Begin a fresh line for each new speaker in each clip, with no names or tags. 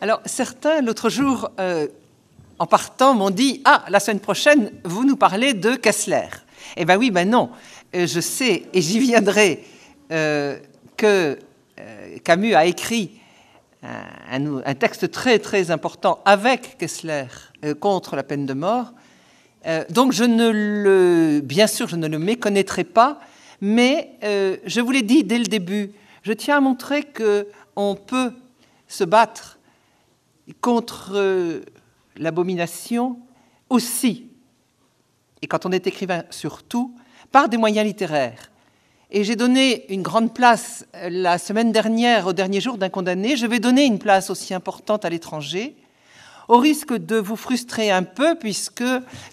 Alors, certains, l'autre jour, euh, en partant, m'ont dit Ah, la semaine prochaine, vous nous parlez de Kessler. Eh bien, oui, ben non. Euh, je sais, et j'y viendrai, euh, que Camus a écrit un, un, texte très, très important avec Kessler contre la peine de mort. donc, je ne le, bien sûr, je ne le méconnaîtrai pas, mais euh, je vous l'ai dit dès le début, je tiens à montrer qu'on peut se battre contre euh, l'abomination aussi, et quand on est écrivain surtout, par des moyens littéraires. Et j'ai donné une grande place euh, la semaine dernière, au dernier jour d'un condamné. Je vais donner une place aussi importante à l'étranger, au risque de vous frustrer un peu, puisque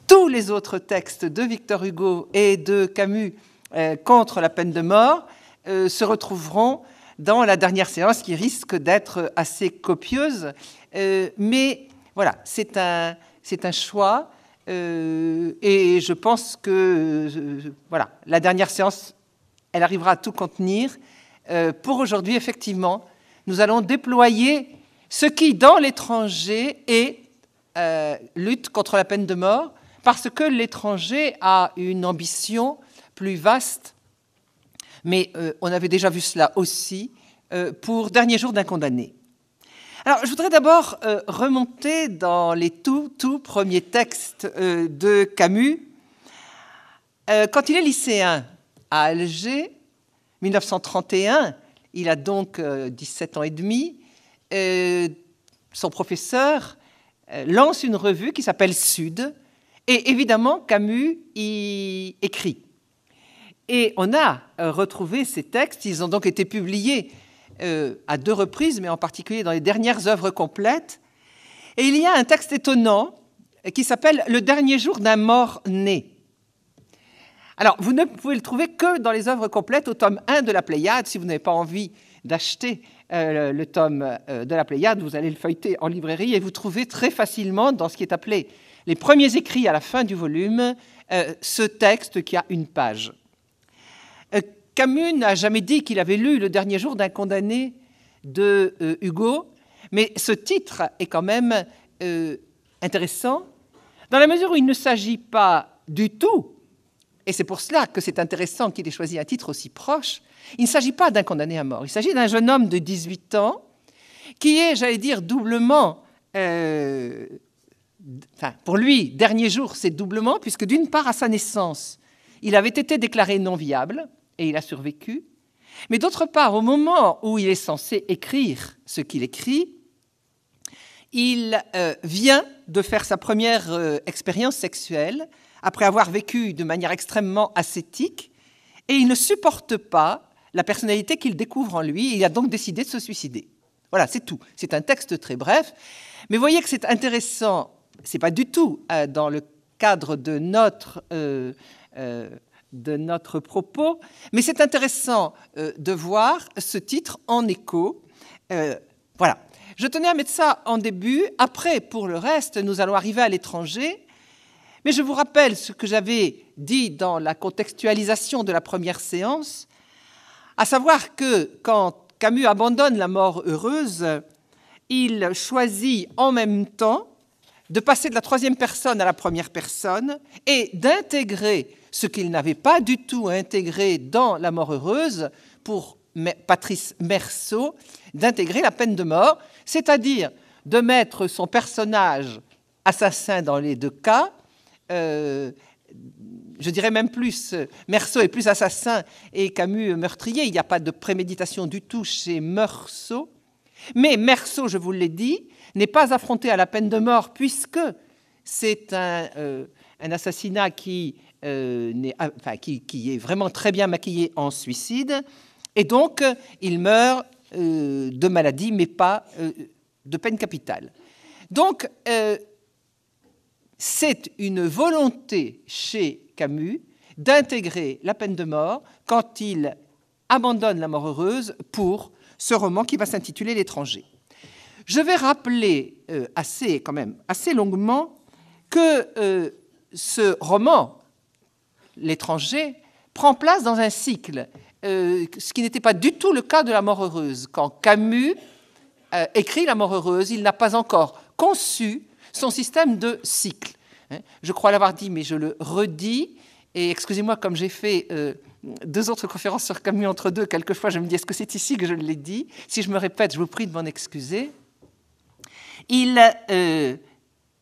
tous les autres textes de Victor Hugo et de Camus euh, contre la peine de mort euh, se retrouveront dans la dernière séance qui risque d'être assez copieuse. Euh, mais voilà, c'est un, un choix. et je pense que voilà, la dernière séance, elle arrivera à tout contenir. pour aujourd'hui, effectivement, nous allons déployer ce qui, dans l'étranger, est lutte contre la peine de mort, parce que l'étranger a une ambition plus vaste, mais euh, on avait déjà vu cela aussi euh, pour Dernier jour d'un condamné. Alors, je voudrais d'abord euh, remonter dans les tout, tout premiers textes de Camus. quand il est lycéen à Alger, 1931, il a donc 17 ans et demi, son professeur lance une revue qui s'appelle Sud, et évidemment, Camus y écrit. Et on a euh, retrouvé ces textes, ils ont donc été publiés euh, à deux reprises, mais en particulier dans les dernières œuvres complètes. Et il y a un texte étonnant euh, qui s'appelle Le dernier jour d'un mort né. Alors, vous ne pouvez le trouver que dans les œuvres complètes au tome 1 de la Pléiade. Si vous n'avez pas envie d'acheter le, tome de la Pléiade, vous allez le feuilleter en librairie et vous trouvez très facilement dans ce qui est appelé les premiers écrits à la fin du volume ce texte qui a une page. Camus n'a jamais dit qu'il avait lu Le dernier jour d'un condamné de euh, Hugo, mais ce titre est quand même euh, intéressant dans la mesure où il ne s'agit pas du tout, et c'est pour cela que c'est intéressant qu'il ait choisi un titre aussi proche, il ne s'agit pas d'un condamné à mort, il s'agit d'un jeune homme de 18 ans qui est, j'allais dire, doublement... Euh, enfin, pour lui, dernier jour, c'est doublement, puisque d'une part, à sa naissance, il avait été déclaré non viable, et il a survécu. Mais d'autre part, au moment où il est censé écrire ce qu'il écrit, il euh, vient de faire sa première euh, expérience sexuelle, après avoir vécu de manière extrêmement ascétique, et il ne supporte pas la personnalité qu'il découvre en lui, il a donc décidé de se suicider. Voilà, c'est tout. C'est un texte très bref, mais voyez que c'est intéressant, c'est pas du tout euh, dans le cadre de notre de notre propos, mais c'est intéressant euh, de voir ce titre en écho. Euh, voilà. Je tenais à mettre ça en début. Après, pour le reste, nous allons arriver à l'étranger. Mais je vous rappelle ce que j'avais dit dans la contextualisation de la première séance, à savoir que quand Camus abandonne la mort heureuse, il choisit en même temps de passer de la troisième personne à la première personne et d'intégrer ce qu'il n'avait pas du tout intégré dans La mort heureuse pour Patrice Merceau, d'intégrer la peine de mort, c'est-à-dire de mettre son personnage assassin dans les deux cas. Euh, je dirais même plus, Merceau est plus assassin et Camus meurtrier. Il n'y a pas de préméditation du tout chez Merceau. Mais Merceau, je vous l'ai dit, n'est pas affronté à la peine de mort puisque c'est un euh, assassinat qui euh, ah, qui, est vraiment très bien maquillé en suicide. Et donc, euh, il meurt euh, de maladie, mais pas de peine capitale. Donc, c'est une volonté chez Camus d'intégrer la peine de mort quand il abandonne la mort heureuse pour ce roman qui va s'intituler L'étranger. Je vais rappeler assez, quand même, assez longuement que ce roman, l'étranger prend place dans un cycle, euh, ce qui n'était pas du tout le cas de La mort heureuse. Quand Camus euh, écrit La mort heureuse, il n'a pas encore conçu son système de cycle. Hein, je crois l'avoir dit, mais je le redis. Et excusez-moi, comme j'ai fait euh, deux autres conférences sur Camus entre deux, quelquefois je me dis, est-ce que c'est ici que je l'ai dit Si je me répète, je vous prie de m'en excuser. Il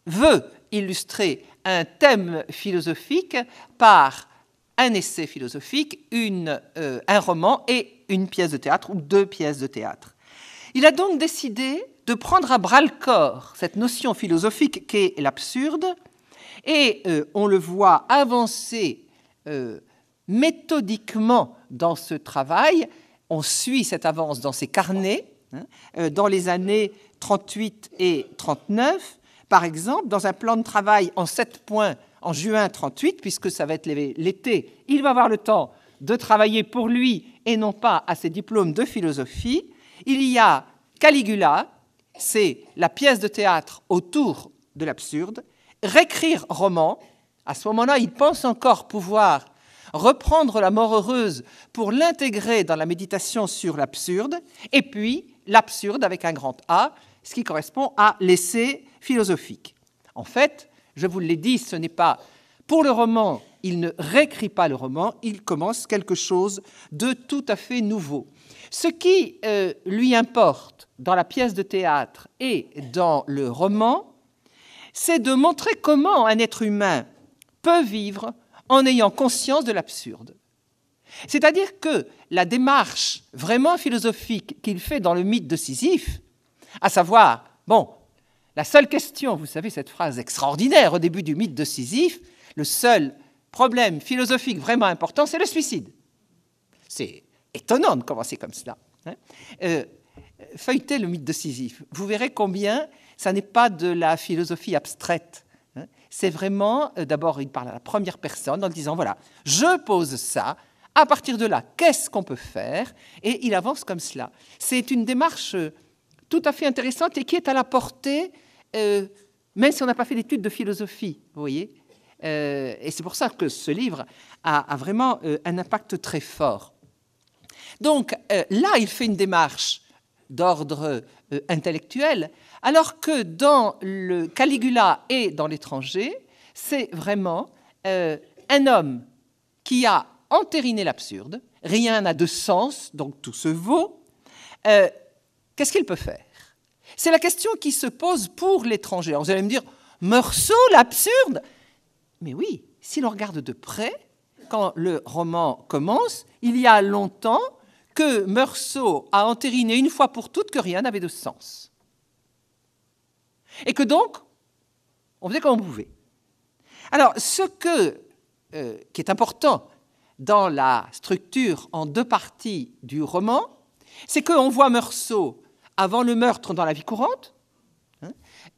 veut illustrer un thème philosophique par un essai philosophique, euh, un roman et une pièce de théâtre ou deux pièces de théâtre. Il a donc décidé de prendre à bras le corps cette notion philosophique qu'est l'absurde et euh, on le voit avancer euh, méthodiquement dans ce travail. On suit cette avance dans ses carnets. Hein, dans les années 38 et 39, par exemple, dans un plan de travail en sept points en juin 38, puisque ça va être l'été, il va avoir le temps de travailler pour lui et non pas à ses diplômes de philosophie. Il y a Caligula, c'est la pièce de théâtre autour de l'absurde, réécrire roman. À ce moment-là, il pense encore pouvoir reprendre la mort heureuse pour l'intégrer dans la méditation sur l'absurde, et puis l'absurde avec un grand A, ce qui correspond à l'essai philosophique. En fait, je vous l'ai dit, ce n'est pas pour le roman, il ne réécrit pas le roman, il commence quelque chose de tout à fait nouveau. Ce qui euh, lui importe dans la pièce de théâtre et dans le roman, c'est de montrer comment un être humain peut vivre en ayant conscience de l'absurde. C'est-à-dire que la démarche vraiment philosophique qu'il fait dans le mythe de Sisyphe, à savoir, bon, la seule question, vous savez cette phrase extraordinaire au début du mythe de Sisyphe, le seul problème philosophique vraiment important, c'est le suicide. C'est étonnant de commencer comme cela. Hein euh, feuilletez le mythe de Sisyphe, vous verrez combien ça n'est pas de la philosophie abstraite. Hein. c'est vraiment, euh, d'abord, il parle à la première personne en disant, voilà, je pose ça, à partir de là, qu'est-ce qu'on peut faire Et il avance comme cela. C'est une démarche euh, tout à fait intéressante et qui est à la portée euh, même si on n'a pas fait d'études de philosophie, vous voyez. Euh, et c'est pour ça que ce livre a, vraiment euh, un impact très fort. Donc là, il fait une démarche d'ordre intellectuel, alors que dans le Caligula et dans l'étranger, c'est vraiment un homme qui a entériné l'absurde, rien n'a de sens, donc tout se vaut. Qu'est-ce qu'il peut faire c'est la question qui se pose pour l'étranger. vous allez me dire, Meursault, l'absurde Mais oui, si l'on regarde de près, quand le roman commence, il y a longtemps que Meursault a entériné une fois pour toutes que rien n'avait de sens. Et que donc, on faisait comme on pouvait. Alors, ce que, euh, qui est important dans la structure en deux parties du roman, c'est qu'on voit Meursault avant le meurtre dans la vie courante. Hein,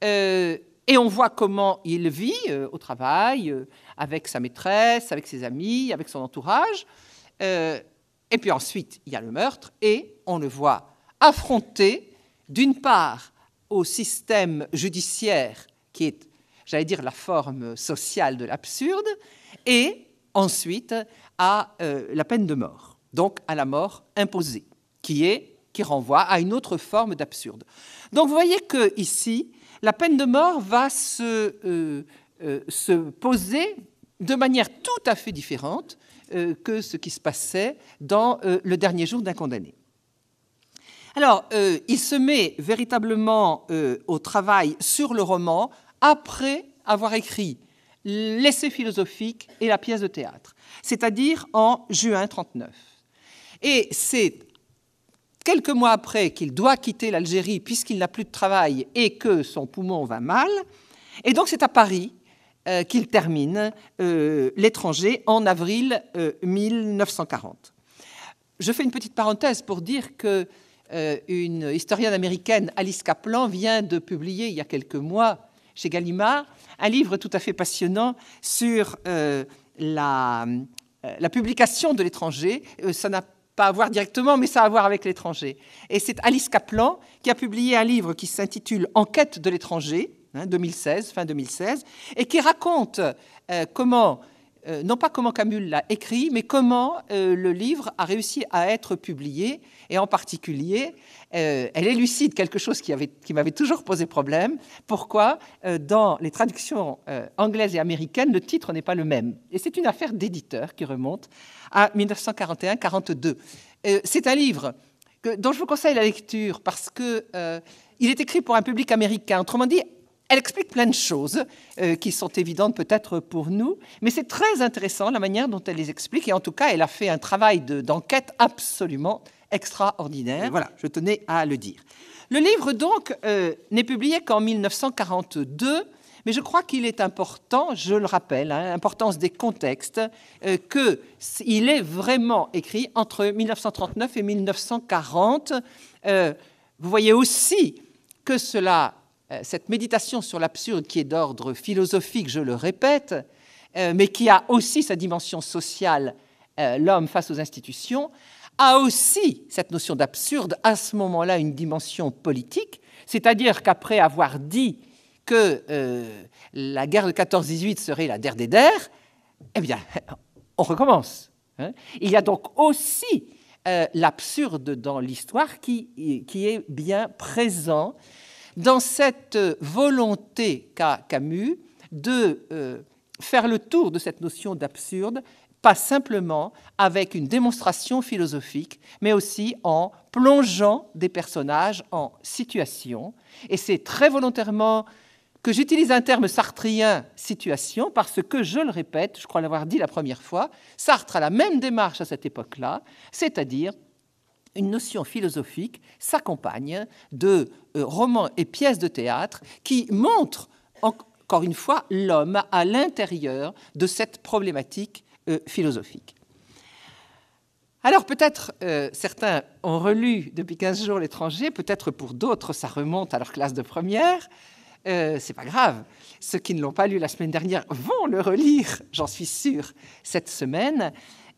euh, et on voit comment il vit euh, au travail, euh, avec sa maîtresse, avec ses amis, avec son entourage. et puis ensuite, il y a le meurtre, et on le voit affronter, d'une part, au système judiciaire, qui est, j'allais dire, la forme sociale de l'absurde, et ensuite à la peine de mort, donc à la mort imposée, qui est qui renvoie à une autre forme d'absurde. Donc vous voyez que ici, la peine de mort va se, euh, euh, se poser de manière tout à fait différente euh, que ce qui se passait dans le dernier jour d'un condamné. Alors, il se met véritablement au travail sur le roman après avoir écrit l'essai philosophique et la pièce de théâtre, c'est-à-dire en juin 1939. Et c'est quelques mois après qu'il doit quitter l'Algérie puisqu'il n'a plus de travail et que son poumon va mal. Et donc c'est à Paris euh, qu'il termine euh, L'étranger en avril 1940. Euh, Je fais une petite parenthèse pour dire que une historienne américaine, Alice Kaplan, vient de publier il y a quelques mois chez Gallimard un livre tout à fait passionnant sur la, la publication de l'étranger. ça n'a pas à voir directement, mais ça a à voir avec l'étranger. Et c'est Alice Kaplan qui a publié un livre qui s'intitule Enquête de l'étranger, 2016, hein, fin 2016, et qui raconte euh, comment euh, non pas comment Camus l'a écrit, mais comment euh, le livre a réussi à être publié, et en particulier, euh, elle élucide quelque chose qui, m'avait toujours posé problème, pourquoi dans les traductions anglaises et américaines, le titre n'est pas le même. Et c'est une affaire d'éditeur qui remonte à 1941-42. c'est un livre que, dont je vous conseille la lecture parce qu'il est écrit pour un public américain, autrement dit elle explique plein de choses euh, qui sont évidentes peut-être pour nous, mais c'est très intéressant la manière dont elle les explique, et en tout cas, elle a fait un travail d'enquête absolument extraordinaire. voilà, je tenais à le dire. Le livre, donc, euh, n'est publié qu'en 1942. Mais je crois qu'il est important, je le rappelle, hein, l'importance des contextes, euh, qu'il est vraiment écrit entre 1939 et 1940. vous voyez aussi que cela euh, cette méditation sur l'absurde qui est d'ordre philosophique, je le répète, euh, mais qui a aussi sa dimension sociale, euh, l'homme face aux institutions, a aussi cette notion d'absurde, à ce moment-là, une dimension politique, c'est-à-dire qu'après avoir dit que la guerre de 14-18 serait la guerre des der, eh bien, on recommence. Hein. Il y a donc aussi l'absurde dans l'histoire qui, est bien présent dans cette volonté qu'a Camus de euh, faire le tour de cette notion d'absurde, pas simplement avec une démonstration philosophique, mais aussi en plongeant des personnages en situation. Et c'est très volontairement que j'utilise un terme sartrien situation parce que, je le répète, je crois l'avoir dit la première fois, Sartre a la même démarche à cette époque-là, c'est-à-dire une notion philosophique s'accompagne de euh, romans et pièces de théâtre qui montrent, encore une fois, l'homme à l'intérieur de cette problématique euh, philosophique. Alors peut-être euh, certains ont relu depuis 15 jours l'étranger, peut-être pour d'autres ça remonte à leur classe de première. ce c'est pas grave. Ceux qui ne l'ont pas lu la semaine dernière vont le relire, j'en suis sûre, cette semaine.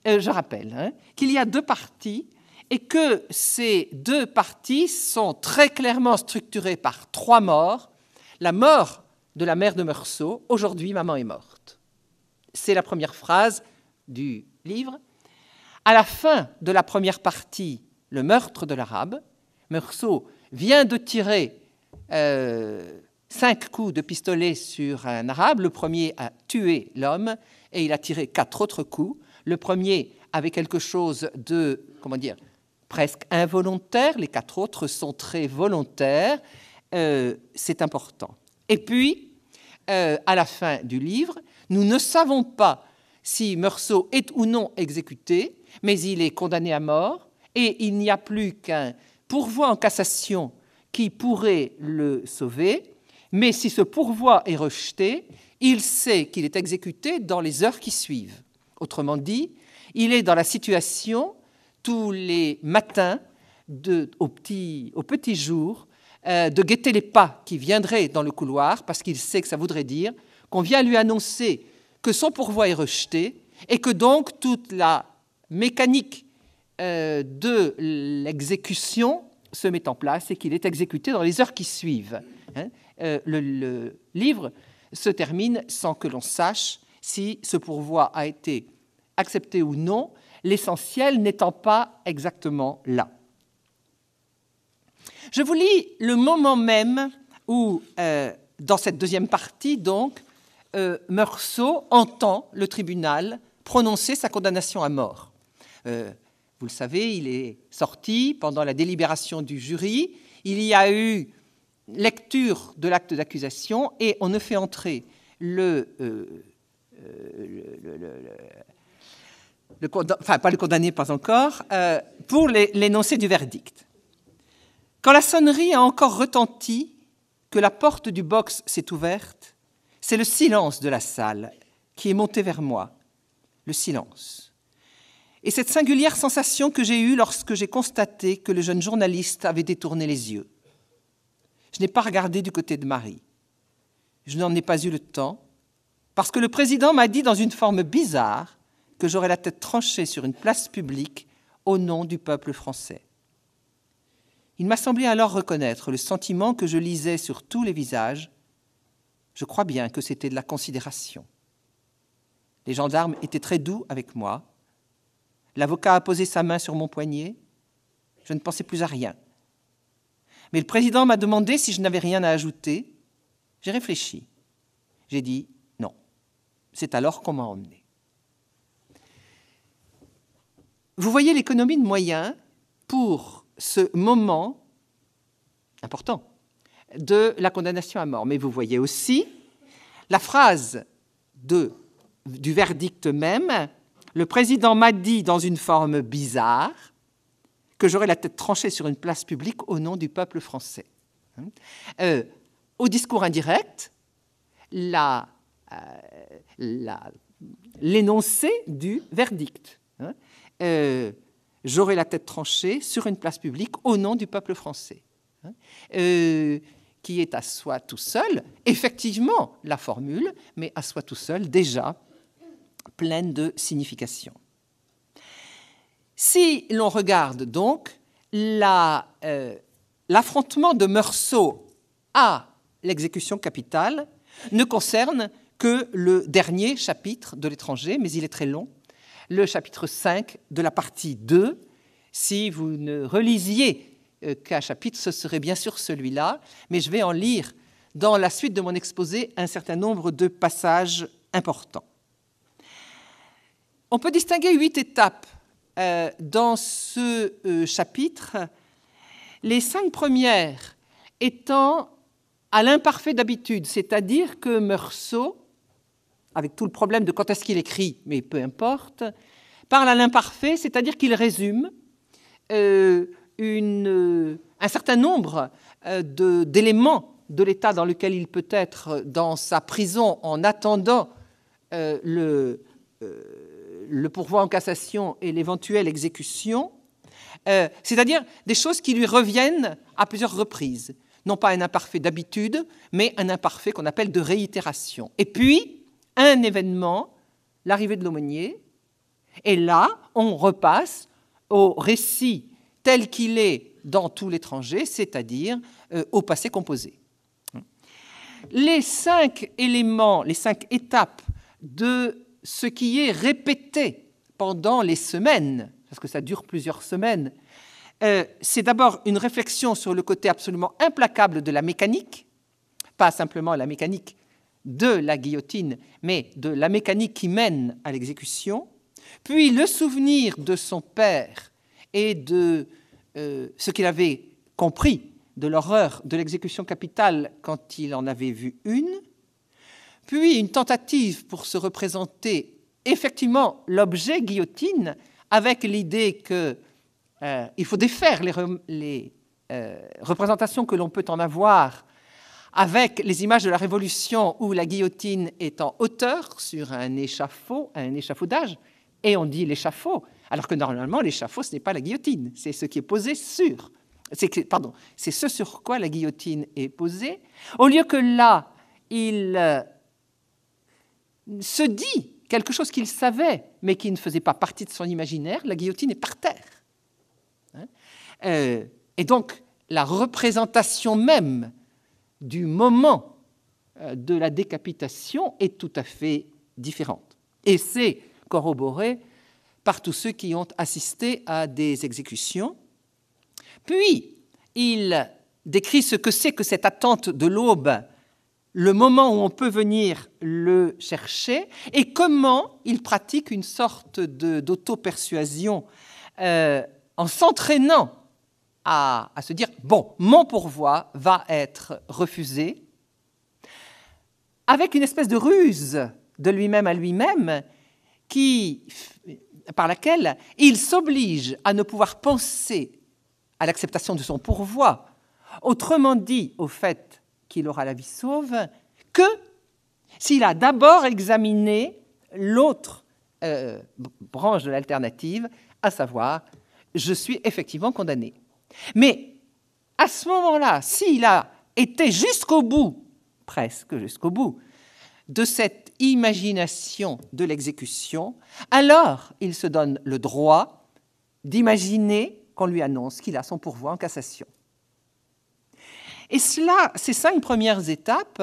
je rappelle hein, qu'il y a deux parties et que ces deux parties sont très clairement structurées par trois morts. La mort de la mère de Meursault, aujourd'hui maman est morte. C'est la première phrase du livre. À la fin de la première partie, le meurtre de l'arabe, Meursault vient de tirer euh, cinq coups de pistolet sur un arabe. Le premier a tué l'homme et il a tiré quatre autres coups. Le premier avait quelque chose de, comment dire, presque involontaire, les quatre autres sont très volontaires, euh, c'est important. Et puis, euh, à la fin du livre, nous ne savons pas si Meursault est ou non exécuté, mais il est condamné à mort et il n'y a plus qu'un pourvoi en cassation qui pourrait le sauver. Mais si ce pourvoi est rejeté, il sait qu'il est exécuté dans les heures qui suivent. Autrement dit, il est dans la situation tous les matins, au, petit, jour, euh, de guetter les pas qui viendraient dans le couloir, parce qu'il sait que ça voudrait dire qu'on vient lui annoncer que son pourvoi est rejeté et que donc toute la mécanique euh, de l'exécution se met en place et qu'il est exécuté dans les heures qui suivent. Hein. Euh, le, livre se termine sans que l'on sache si ce pourvoi a été accepté ou non, l'essentiel n'étant pas exactement là. Je vous lis le moment même où, euh, dans cette deuxième partie, donc, euh, Meursault entend le tribunal prononcer sa condamnation à mort. Euh, vous le savez, il est sorti pendant la délibération du jury. Il y a eu lecture de l'acte d'accusation et on ne fait entrer le, enfin pas le condamner, pas encore, euh, pour l'énoncé du verdict. Quand la sonnerie a encore retenti, que la porte du box s'est ouverte, c'est le silence de la salle qui est monté vers moi, le silence. Et cette singulière sensation que j'ai eue lorsque j'ai constaté que le jeune journaliste avait détourné les yeux. Je n'ai pas regardé du côté de Marie. Je n'en ai pas eu le temps, parce que le président m'a dit dans une forme bizarre que j'aurais la tête tranchée sur une place publique au nom du peuple français. Il m'a semblé alors reconnaître le sentiment que je lisais sur tous les visages. Je crois bien que c'était de la considération. Les gendarmes étaient très doux avec moi. L'avocat a posé sa main sur mon poignet. Je ne pensais plus à rien. Mais le président m'a demandé si je n'avais rien à ajouter. J'ai réfléchi. J'ai dit non. C'est alors qu'on m'a emmené. vous voyez l'économie de moyens pour ce moment important de la condamnation à mort. Mais vous voyez aussi la phrase du verdict même. Le président m'a dit dans une forme bizarre que j'aurais la tête tranchée sur une place publique au nom du peuple français. Hein. Euh, au discours indirect, euh, l'énoncé du verdict. Hein. Euh, j'aurai la tête tranchée sur une place publique au nom du peuple français. Hein, euh, qui est à soi tout seul, effectivement la formule, mais à soi tout seul déjà pleine de signification. Si l'on regarde donc euh, l'affrontement de Meursault à l'exécution capitale ne concerne que le dernier chapitre de l'étranger, mais il est très long, le chapitre 5 de la partie 2. Si vous ne relisiez euh, qu'un chapitre, ce serait bien sûr celui-là, mais je vais en lire dans la suite de mon exposé un certain nombre de passages importants. On peut distinguer huit étapes euh, dans ce euh, chapitre, les cinq premières étant à l'imparfait d'habitude, c'est-à-dire que Meursault avec tout le problème de quand est-ce qu'il écrit, mais peu importe, parle à l'imparfait, c'est-à-dire qu'il résume euh, euh, un certain nombre euh, d'éléments de, l'état dans lequel il peut être dans sa prison en attendant le, le, pourvoi en cassation et l'éventuelle exécution, c'est-à-dire des choses qui lui reviennent à plusieurs reprises. Non pas un imparfait d'habitude, mais un imparfait qu'on appelle de réitération. Et puis, un événement, l'arrivée de l'aumônier, et là, on repasse au récit tel qu'il est dans tout l'étranger, c'est-à-dire euh, au passé composé. Les cinq éléments, les cinq étapes de ce qui est répété pendant les semaines, parce que ça dure plusieurs semaines, euh, c'est d'abord une réflexion sur le côté absolument implacable de la mécanique, pas simplement la mécanique de la guillotine, mais de la mécanique qui mène à l'exécution, puis le souvenir de son père et de euh, ce qu'il avait compris de l'horreur de l'exécution capitale quand il en avait vu une, puis une tentative pour se représenter effectivement l'objet guillotine avec l'idée qu'il euh, faut défaire les, euh, représentations que l'on peut en avoir avec les images de la Révolution où la guillotine est en hauteur sur un échafaud, un échafaudage, et on dit l'échafaud, alors que normalement l'échafaud, ce n'est pas la guillotine, c'est ce qui est posé sur. pardon, c'est ce sur quoi la guillotine est posée. Au lieu que là, il euh, se dit quelque chose qu'il savait, mais qui ne faisait pas partie de son imaginaire, la guillotine est par terre. Hein. Euh, et donc, la représentation même du moment euh, de la décapitation est tout à fait différente. Et c'est corroboré par tous ceux qui ont assisté à des exécutions. Puis, il décrit ce que c'est que cette attente de l'aube, le moment où on peut venir le chercher, et comment il pratique une sorte d'auto-persuasion euh, en s'entraînant à, se dire, bon, mon pourvoi va être refusé, avec une espèce de ruse de lui-même à lui-même, qui, par laquelle il s'oblige à ne pouvoir penser à l'acceptation de son pourvoi, autrement dit au fait qu'il aura la vie sauve, que s'il a d'abord examiné l'autre euh, branche de l'alternative, à savoir je suis effectivement condamné. Mais à ce moment-là, s'il a été jusqu'au bout, presque jusqu'au bout, de cette imagination de l'exécution, alors il se donne le droit d'imaginer qu'on lui annonce qu'il a son pourvoi en cassation. Et cela, ces cinq premières étapes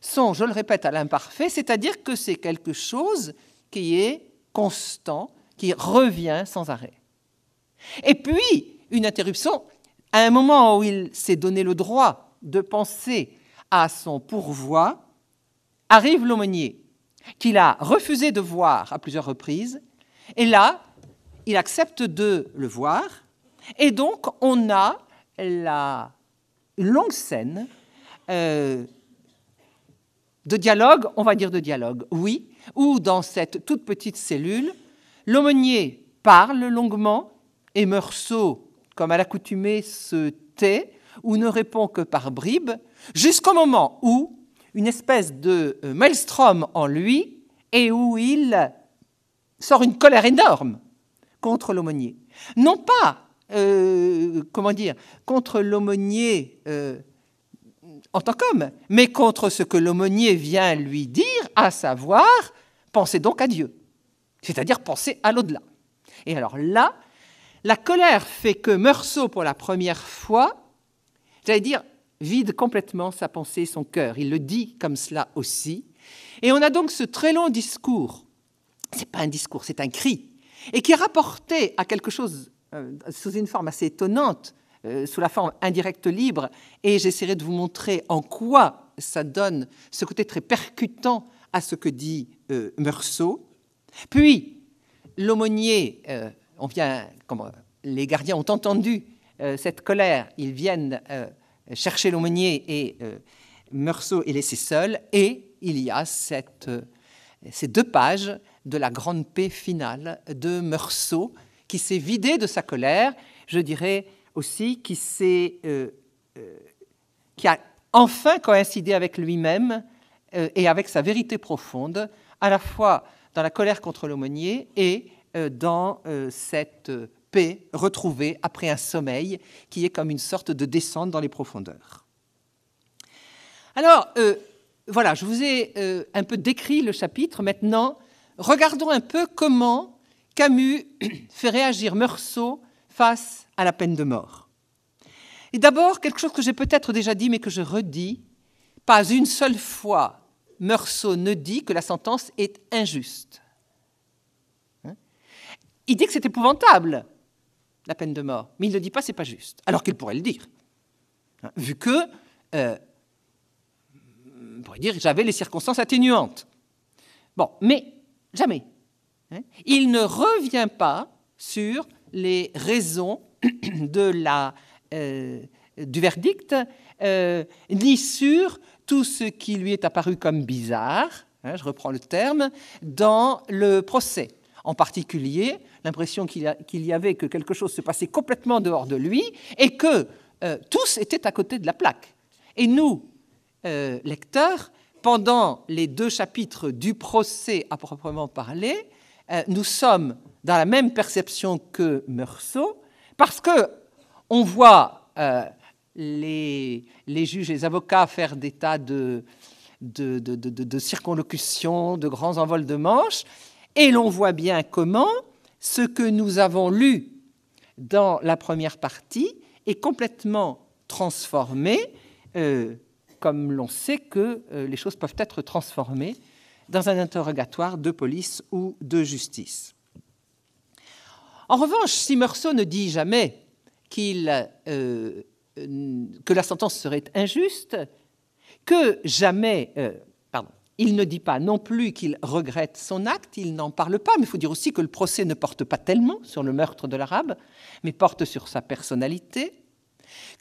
sont, je le répète, à l'imparfait, c'est-à-dire que c'est quelque chose qui est constant, qui revient sans arrêt. Et puis, une interruption à un moment où il s'est donné le droit de penser à son pourvoi, arrive l'aumônier, qu'il a refusé de voir à plusieurs reprises, et là, il accepte de le voir, et donc on a la longue scène euh, de dialogue, on va dire de dialogue, oui, où dans cette toute petite cellule, l'aumônier parle longuement, et Meursault comme à l'accoutumée, se tait ou ne répond que par bribes, jusqu'au moment où une espèce de euh, maelstrom en lui et où il sort une colère énorme contre l'aumônier. Non pas, euh, comment dire, contre l'aumônier euh, en tant qu'homme, mais contre ce que l'aumônier vient lui dire, à savoir, pensez donc à Dieu, c'est-à-dire pensez à l'au-delà. Et alors là, la colère fait que Meursault, pour la première fois, j'allais dire, vide complètement sa pensée, son cœur. Il le dit comme cela aussi. Et on a donc ce très long discours. n'est pas un discours, c'est un cri, et qui est rapporté à quelque chose euh, sous une forme assez étonnante, euh, sous la forme indirecte libre. Et j'essaierai de vous montrer en quoi ça donne ce côté très percutant à ce que dit euh, Meursault. Puis, l'aumônier on vient, comme les gardiens ont entendu euh, cette colère, ils viennent euh, chercher l'aumônier et euh, Meursault est laissé seul, et il y a cette, ces deux pages de la grande paix finale de Meursault, qui s'est vidé de sa colère, je dirais aussi qui, s'est qui a enfin coïncidé avec lui-même et avec sa vérité profonde, à la fois dans la colère contre l'aumônier et euh, dans euh, cette paix retrouvée après un sommeil qui est comme une sorte de descente dans les profondeurs. Alors, euh, voilà, je vous ai un peu décrit le chapitre. Maintenant, regardons un peu comment Camus fait réagir Meursault face à la peine de mort. Et d'abord, quelque chose que j'ai peut-être déjà dit, mais que je redis, pas une seule fois Meursault ne dit que la sentence est injuste. Il dit que c'est épouvantable, la peine de mort, mais il ne dit pas c'est pas juste, alors qu'il pourrait le dire. Hein, vu que, euh, pourrait dire, j'avais les circonstances atténuantes. Bon, mais jamais. Hein. il ne revient pas sur les raisons de la, euh, du verdict, euh, ni sur tout ce qui lui est apparu comme bizarre, hein, je reprends le terme, dans le procès. En particulier, l'impression qu'il y avait que quelque chose se passait complètement dehors de lui et que euh, tous étaient à côté de la plaque. Et nous, euh, lecteurs, pendant les deux chapitres du procès à proprement parler, euh, nous sommes dans la même perception que Meursault, parce que on voit les, les, juges les avocats faire des tas de, de, de, de, de circonlocutions, de grands envols de manches, et l'on voit bien comment ce que nous avons lu dans la première partie est complètement transformé, euh, comme l'on sait que euh, les choses peuvent être transformées dans un interrogatoire de police ou de justice. En revanche, si Meursault ne dit jamais euh, que la sentence serait injuste, que jamais il ne dit pas non plus qu'il regrette son acte, il n'en parle pas, mais il faut dire aussi que le procès ne porte pas tellement sur le meurtre de l'arabe, mais porte sur sa personnalité,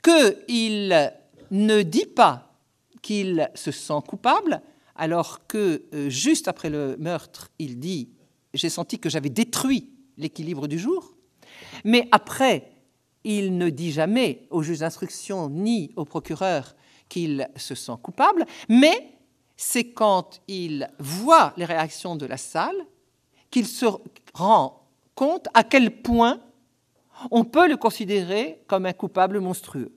qu'il ne dit pas qu'il se sent coupable, alors que euh, juste après le meurtre, il dit ⁇ J'ai senti que j'avais détruit l'équilibre du jour ⁇ mais après, il ne dit jamais au juge d'instruction ni au procureur qu'il se sent coupable, mais c'est quand il voit les réactions de la salle qu'il se rend compte à quel point on peut le considérer comme un coupable monstrueux.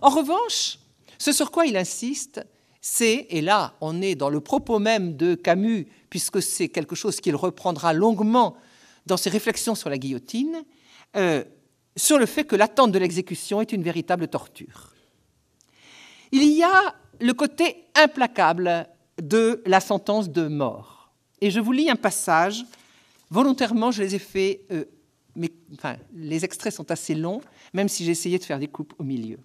En revanche, ce sur quoi il insiste, c'est, et là on est dans le propos même de Camus, puisque c'est quelque chose qu'il reprendra longuement dans ses réflexions sur la guillotine, euh, sur le fait que l'attente de l'exécution est une véritable torture. Il y a le côté implacable de la sentence de mort. Et je vous lis un passage. Volontairement, je les ai fait, euh, mais enfin, les extraits sont assez longs, même si j'ai essayé de faire des coupes au milieu.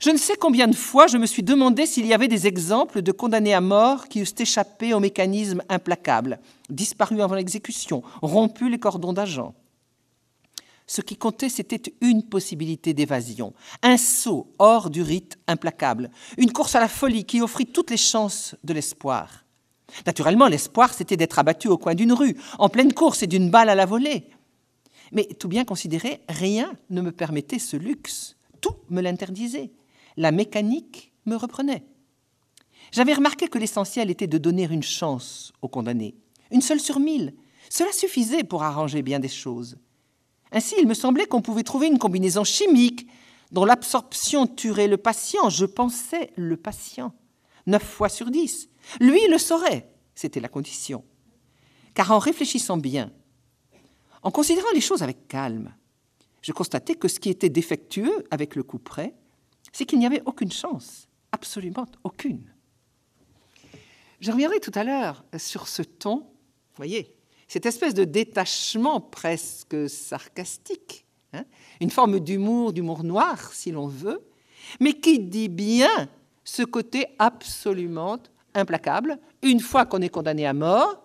Je ne sais combien de fois je me suis demandé s'il y avait des exemples de condamnés à mort qui eussent échappé au mécanisme implacable, disparus avant l'exécution, rompu les cordons d'agent. Ce qui comptait, c'était une possibilité d'évasion, un saut hors du rite implacable, une course à la folie qui offrit toutes les chances de l'espoir. Naturellement, l'espoir, c'était d'être abattu au coin d'une rue, en pleine course et d'une balle à la volée. Mais tout bien considéré, rien ne me permettait ce luxe. Tout me l'interdisait. La mécanique me reprenait. J'avais remarqué que l'essentiel était de donner une chance aux condamnés, une seule sur mille. Cela suffisait pour arranger bien des choses. Ainsi, il me semblait qu'on pouvait trouver une combinaison chimique dont l'absorption tuerait le patient. Je pensais le patient. Neuf fois sur dix. Lui le saurait. C'était la condition. Car en réfléchissant bien, en considérant les choses avec calme, je constatais que ce qui était défectueux avec le coup près, c'est qu'il n'y avait aucune chance, absolument aucune. Je reviendrai tout à l'heure sur ce ton, voyez, cette espèce de détachement presque sarcastique, hein, une forme d'humour, d'humour noir si l'on veut, mais qui dit bien ce côté absolument implacable. Une fois qu'on est condamné à mort,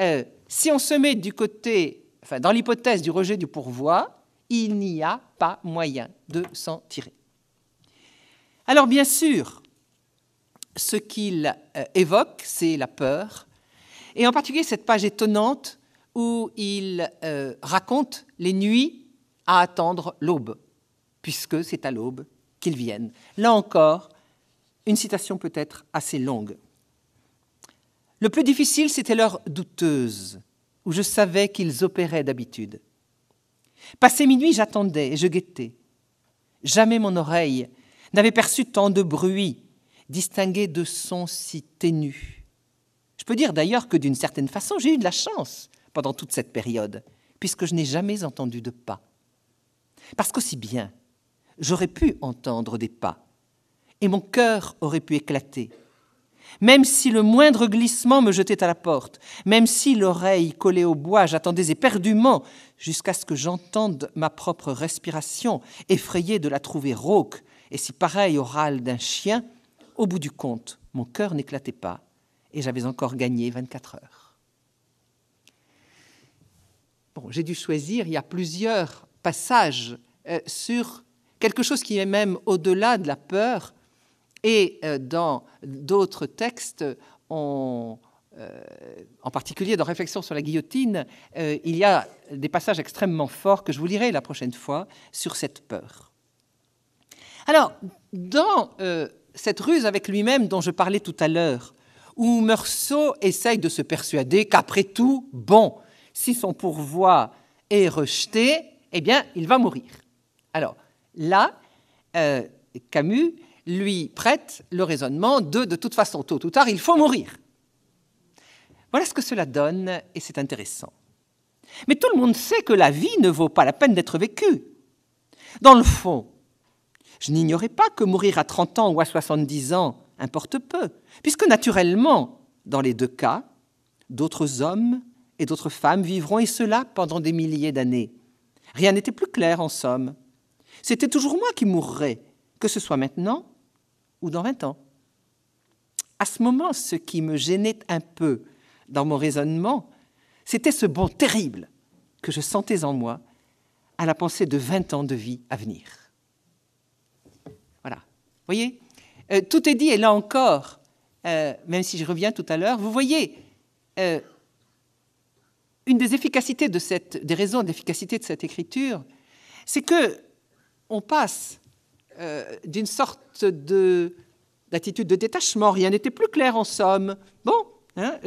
euh, si on se met du côté, dans l'hypothèse du rejet du pourvoi, il n'y a pas moyen de s'en tirer. Alors bien sûr, ce qu'il euh, évoque, c'est la peur, et en particulier cette page étonnante où il euh, raconte les nuits à attendre l'aube, puisque c'est à l'aube qu'ils viennent. Là encore, une citation peut-être assez longue. Le plus difficile, c'était l'heure douteuse, où je savais qu'ils opéraient d'habitude. Passé minuit, j'attendais et je guettais. Jamais mon oreille n'avait perçu tant de bruit, distingué de sons si ténus. Je peux dire d'ailleurs que d'une certaine façon, j'ai eu de la chance pendant toute cette période, puisque je n'ai jamais entendu de pas. Parce qu'aussi bien, j'aurais pu entendre des pas, et mon cœur aurait pu éclater, même si le moindre glissement me jetait à la porte, même si l'oreille collée au bois, j'attendais éperdument jusqu'à ce que j'entende ma propre respiration, effrayée de la trouver rauque, et si pareil au râle d'un chien, au bout du compte, mon cœur n'éclatait pas et j'avais encore gagné 24 heures. Bon, j'ai dû choisir, il y a plusieurs passages euh, sur quelque chose qui est même au-delà de la peur, et euh, dans d'autres textes, euh, en particulier dans Réflexion sur la guillotine, il y a des passages extrêmement forts que je vous lirai la prochaine fois sur cette peur. Alors, dans cette ruse avec lui-même dont je parlais tout à l'heure, où Meursault essaye de se persuader qu'après tout, bon, si son pourvoi est rejeté, eh bien, il va mourir. Alors, là, euh, Camus lui prête le raisonnement de de toute façon, tôt ou tard, il faut mourir. Voilà ce que cela donne, et c'est intéressant. Mais tout le monde sait que la vie ne vaut pas la peine d'être vécue. Dans le fond, je n'ignorais pas que mourir à 30 ans ou à 70 ans importe peu, puisque naturellement, dans les deux cas, d'autres hommes et d'autres femmes vivront, et cela pendant des milliers d'années. Rien n'était plus clair, en somme. C'était toujours moi qui mourrais, que ce soit maintenant ou dans vingt ans. À ce moment, ce qui me gênait un peu dans mon raisonnement, c'était ce bond terrible que je sentais en moi à la pensée de vingt ans de vie à venir. Voilà. voyez, euh, tout est dit, et là encore, euh, même si je reviens tout à l'heure, vous voyez, euh, une des efficacités de cette, des raisons d'efficacité de cette écriture, c'est que on passe d'une sorte d'attitude de détachement. Rien n'était plus clair en somme. Bon, hein,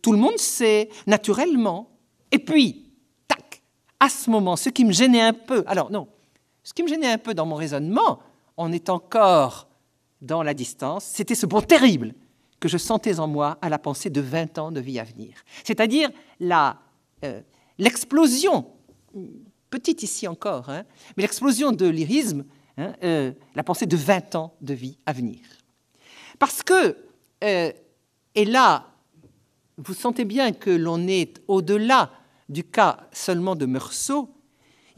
tout le monde sait naturellement. Et puis, tac, à ce moment, ce qui me gênait un peu. Alors non, ce qui me gênait un peu dans mon raisonnement, on est encore dans la distance, c'était ce bond terrible que je sentais en moi à la pensée de 20 ans de vie à venir. C'est-à-dire euh, l'explosion, petite ici encore, hein, mais l'explosion de lyrisme, hein, euh, la pensée de 20 ans de vie à venir. Parce que, euh, et là, vous sentez bien que l'on est au-delà du cas seulement de Meursault,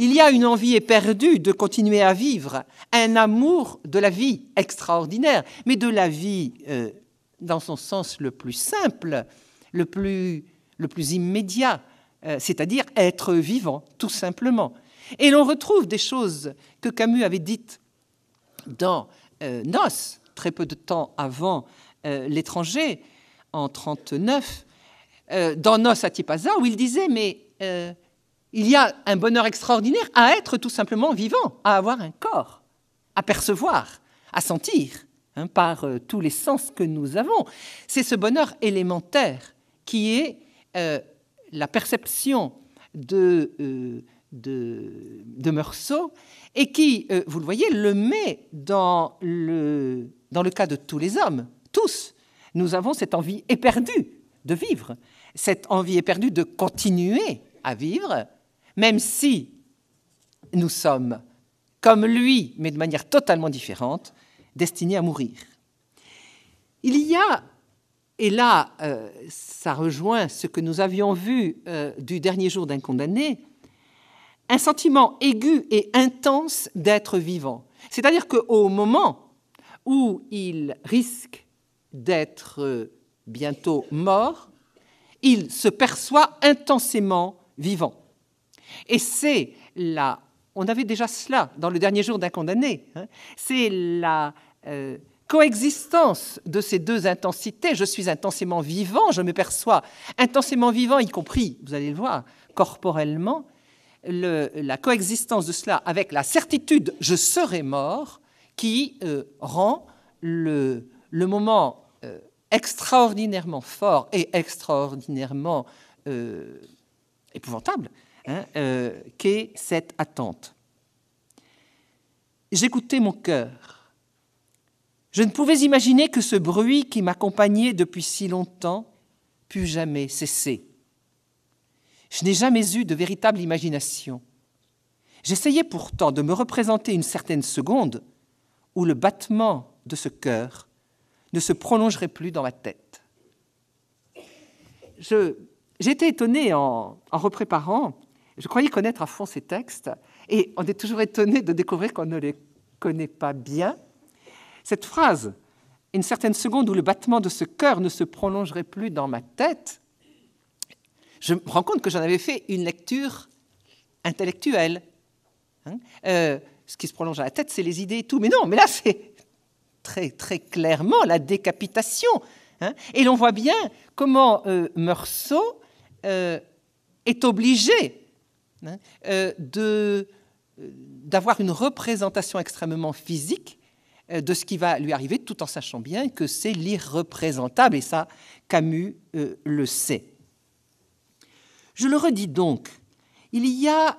il y a une envie éperdue de continuer à vivre, un amour de la vie extraordinaire, mais de la vie euh, dans son sens le plus simple, le plus, le plus immédiat, euh, c'est-à-dire être vivant, tout simplement. Et l'on retrouve des choses que Camus avait dites dans euh, Nos, très peu de temps avant L'étranger, en 1939, dans Nos à Tipaza, où il disait, mais il y a un bonheur extraordinaire à être tout simplement vivant, à avoir un corps, à percevoir, à sentir, hein, par euh, tous les sens que nous avons. C'est ce bonheur élémentaire qui est euh, la perception euh, de, de, Meursault et qui, vous le voyez, le met dans le, dans le cas de tous les hommes, tous. Nous avons cette envie éperdue de vivre, cette envie éperdue de continuer à vivre même si nous sommes, comme lui, mais de manière totalement différente, destinés à mourir. Il y a, et là, euh, ça rejoint ce que nous avions vu euh, du dernier jour d'un condamné, un sentiment aigu et intense d'être vivant. C'est-à-dire qu'au moment où il risque d'être euh, bientôt mort, il se perçoit intensément vivant. Et c'est la... On avait déjà cela dans le dernier jour d'un condamné. Hein. c'est la... Euh, coexistence de ces deux intensités. Je suis intensément vivant, je me perçois intensément vivant, y compris, vous allez le voir, corporellement. la coexistence de cela avec la certitude je serai mort qui euh, rend le, moment euh, extraordinairement fort et extraordinairement épouvantable Hein, euh, qu'est cette attente. J'écoutais mon cœur. Je ne pouvais imaginer que ce bruit qui m'accompagnait depuis si longtemps pût jamais cesser. Je n'ai jamais eu de véritable imagination. J'essayais pourtant de me représenter une certaine seconde où le battement de ce cœur ne se prolongerait plus dans ma tête. J'étais étonné en, en repréparant je croyais connaître à fond ces textes, et on est toujours étonné de découvrir qu'on ne les connaît pas bien. Cette phrase, une certaine seconde où le battement de ce cœur ne se prolongerait plus dans ma tête, je me rends compte que j'en avais fait une lecture intellectuelle. Hein. Euh, ce qui se prolonge à la tête, c'est les idées et tout. Mais non, mais là, c'est très, très clairement la décapitation. Hein. et l'on voit bien comment euh, Meursault euh, est obligé Hein, euh, euh, d'avoir une représentation extrêmement physique euh, de ce qui va lui arriver, tout en sachant bien que c'est l'irreprésentable, et ça, Camus le sait. Je le redis donc, il y a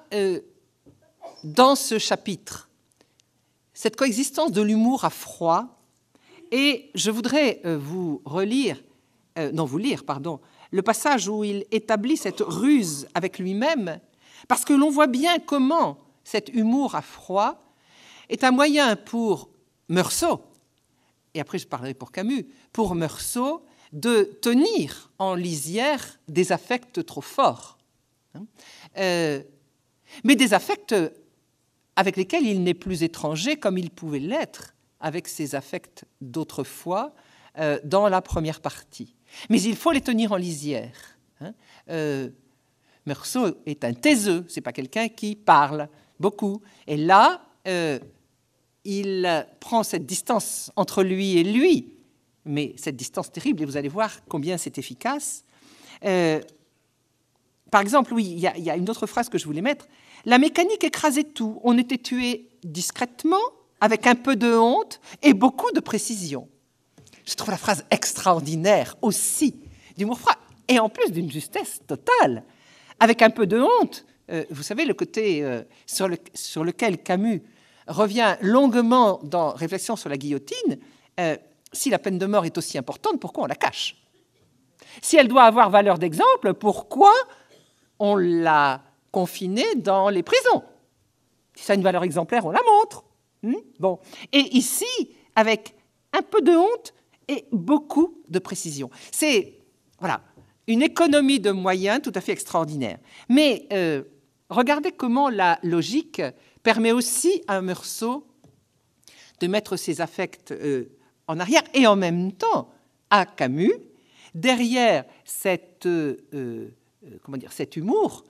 dans ce chapitre cette coexistence de l'humour à froid, et je voudrais vous relire, non, vous lire, pardon, le passage où il établit cette ruse avec lui-même parce que l'on voit bien comment cet humour à froid est un moyen pour Meursault, et après je parlerai pour Camus, pour Meursault de tenir en lisière des affects trop forts, hein. euh, mais des affects avec lesquels il n'est plus étranger comme il pouvait l'être avec ses affects d'autrefois euh, dans la première partie. Mais il faut les tenir en lisière. Hein. Euh, Meursault est un taiseux, c'est pas quelqu'un qui parle beaucoup. Et là, euh, il prend cette distance entre lui et lui, mais cette distance terrible, et vous allez voir combien c'est efficace. Euh, par exemple, oui, il y, a une autre phrase que je voulais mettre. La mécanique écrasait tout. On était tué discrètement, avec un peu de honte et beaucoup de précision. Je trouve la phrase extraordinaire aussi du froid, et en plus d'une justesse totale avec un peu de honte. Euh, vous savez, le côté euh, sur, lequel Camus revient longuement dans Réflexion sur la guillotine, euh, si la peine de mort est aussi importante, pourquoi on la cache Si elle doit avoir valeur d'exemple, pourquoi on l'a confinée dans les prisons Si ça a une valeur exemplaire, on la montre. Hein bon. Et ici, avec un peu de honte et beaucoup de précision. C'est. Voilà une économie de moyens tout à fait extraordinaire. Mais euh, regardez comment la logique permet aussi à Meursault de mettre ses affects euh, en arrière et en même temps à Camus, derrière cette, euh, comment dire, cet humour,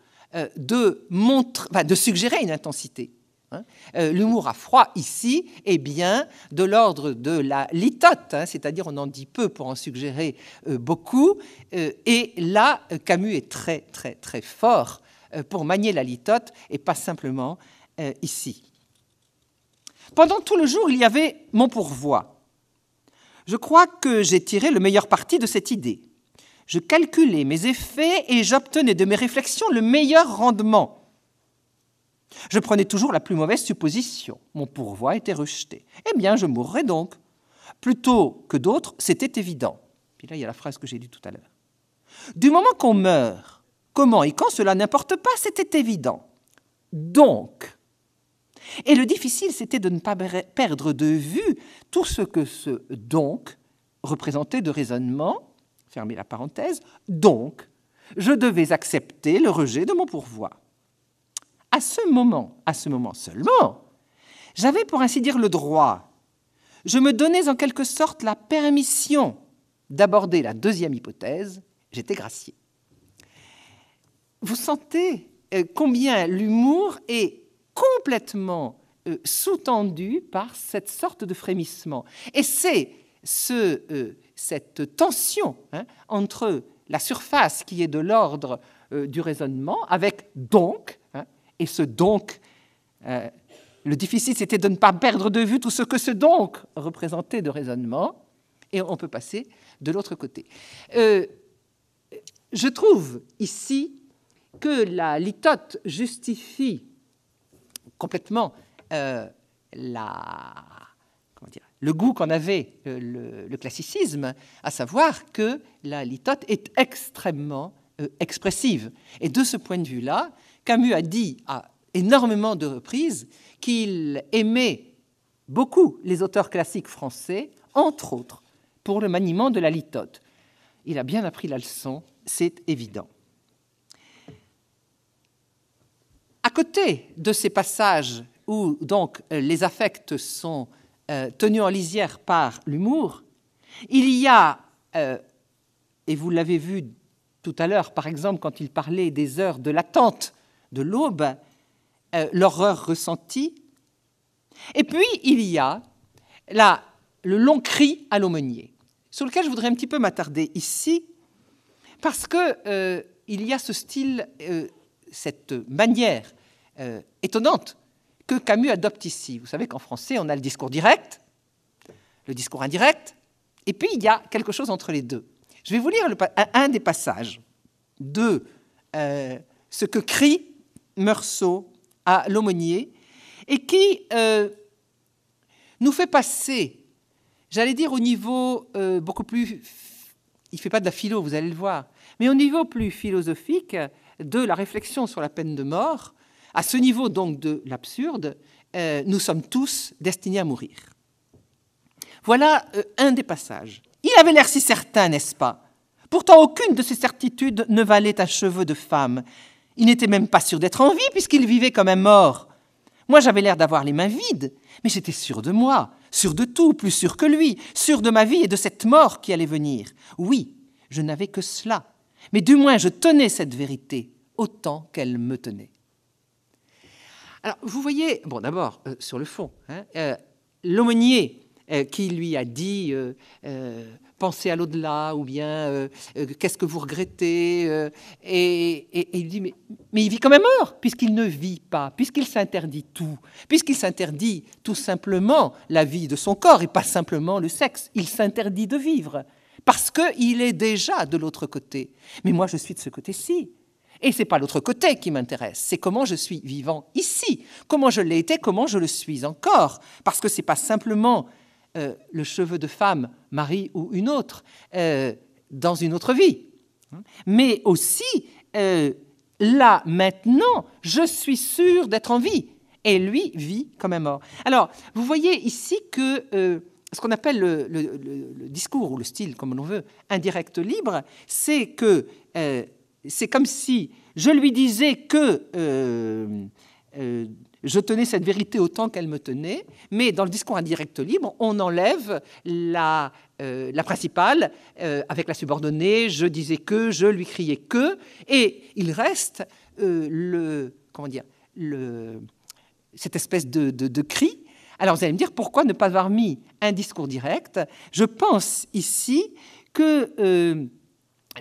de, montre, de suggérer une intensité. Hein. Euh, l'humour à froid ici est bien de l'ordre de la litote, hein, c'est-à-dire on en dit peu pour en suggérer euh, beaucoup. Euh, et là, Camus est très très très fort pour manier la litote et pas simplement ici. Pendant tout le jour, il y avait mon pourvoi. Je crois que j'ai tiré le meilleur parti de cette idée. Je calculais mes effets et j'obtenais de mes réflexions le meilleur rendement. Je prenais toujours la plus mauvaise supposition. Mon pourvoi était rejeté. Eh bien, je mourrais donc. Plutôt que d'autres, c'était évident. Puis là, il y a la phrase que j'ai dite tout à l'heure. Du moment qu'on meurt, comment et quand cela n'importe pas, c'était évident. Donc. Et le difficile, c'était de ne pas perdre de vue tout ce que ce donc représentait de raisonnement, fermez la parenthèse, donc, je devais accepter le rejet de mon pourvoi à ce moment, à ce moment seulement, j'avais pour ainsi dire le droit. Je me donnais en quelque sorte la permission d'aborder la deuxième hypothèse, j'étais gracié. Vous sentez euh, combien l'humour est complètement euh, sous-tendu par cette sorte de frémissement. Et c'est euh, cette tension hein, entre la surface qui est de l'ordre du raisonnement, avec donc et ce donc. Euh, le difficile, c'était de ne pas perdre de vue tout ce que ce donc représentait de raisonnement, et on peut passer de l'autre côté. Euh, je trouve ici que la litote justifie complètement euh, dire, le goût qu'en avait le, classicisme, à savoir que la litote est extrêmement expressive. Et de ce point de vue-là, Camus a dit à énormément de reprises qu'il aimait beaucoup les auteurs classiques français, entre autres pour le maniement de la litote. Il a bien appris la leçon, c'est évident. À côté de ces passages où donc les affects sont euh, tenus en lisière par l'humour, il y a, euh, et vous l'avez vu tout à l'heure par exemple quand il parlait des heures de l'attente de l'aube, euh, l'horreur ressentie. Et puis, il y a la, le long cri à l'aumônier, sur lequel je voudrais un petit peu m'attarder ici, parce que euh, il y a ce style, euh, cette manière étonnante que Camus adopte ici. Vous savez qu'en français, on a le discours direct, le discours indirect, et puis il y a quelque chose entre les deux. Je vais vous lire un, des passages de ce que crie Meursault à l'aumônier, et qui euh, nous fait passer, j'allais dire au niveau euh, beaucoup plus... Il ne fait pas de la philo, vous allez le voir, mais au niveau plus philosophique de la réflexion sur la peine de mort, à ce niveau donc de l'absurde, euh, nous sommes tous destinés à mourir. Voilà un des passages. Il avait l'air si certain, n'est-ce pas Pourtant, aucune de ces certitudes ne valait un cheveu de femme, il n'était même pas sûr d'être en vie puisqu'il vivait comme un mort. Moi, j'avais l'air d'avoir les mains vides, mais j'étais sûr de moi, sûr de tout, plus sûr que lui, sûr de ma vie et de cette mort qui allait venir. Oui, je n'avais que cela, mais du moins je tenais cette vérité autant qu'elle me tenait. Alors, vous voyez, bon, d'abord, euh, sur le fond, hein, euh, l'aumônier euh, qui lui a dit euh, euh, pensez à l'au-delà ou bien qu'est-ce que vous regrettez et, il dit mais, il vit quand même mort, puisqu'il ne vit pas, puisqu'il s'interdit tout, puisqu'il s'interdit tout simplement la vie de son corps et pas simplement le sexe. Il s'interdit de vivre parce qu'il est déjà de l'autre côté. Mais moi, je suis de ce côté-ci. Et ce n'est pas l'autre côté qui m'intéresse, c'est comment je suis vivant ici, comment je l'ai été, comment je le suis encore. Parce que ce n'est pas simplement euh, le cheveu de femme, Marie ou une autre, euh, dans une autre vie. Mais aussi, euh, là, maintenant, je suis sûr d'être en vie. Et lui vit comme un mort. Alors, vous voyez ici que ce qu'on appelle le, le, discours ou le style, comme on veut, indirect libre, c'est que c'est comme si je lui disais que je tenais cette vérité autant qu'elle me tenait, mais dans le discours indirect libre, on enlève la, euh, la principale euh, avec la subordonnée, je disais que, je lui criais que, et il reste euh, le, comment dire, le, cette espèce de, de, de cri. Alors vous allez me dire, pourquoi ne pas avoir mis un discours direct Je pense ici que...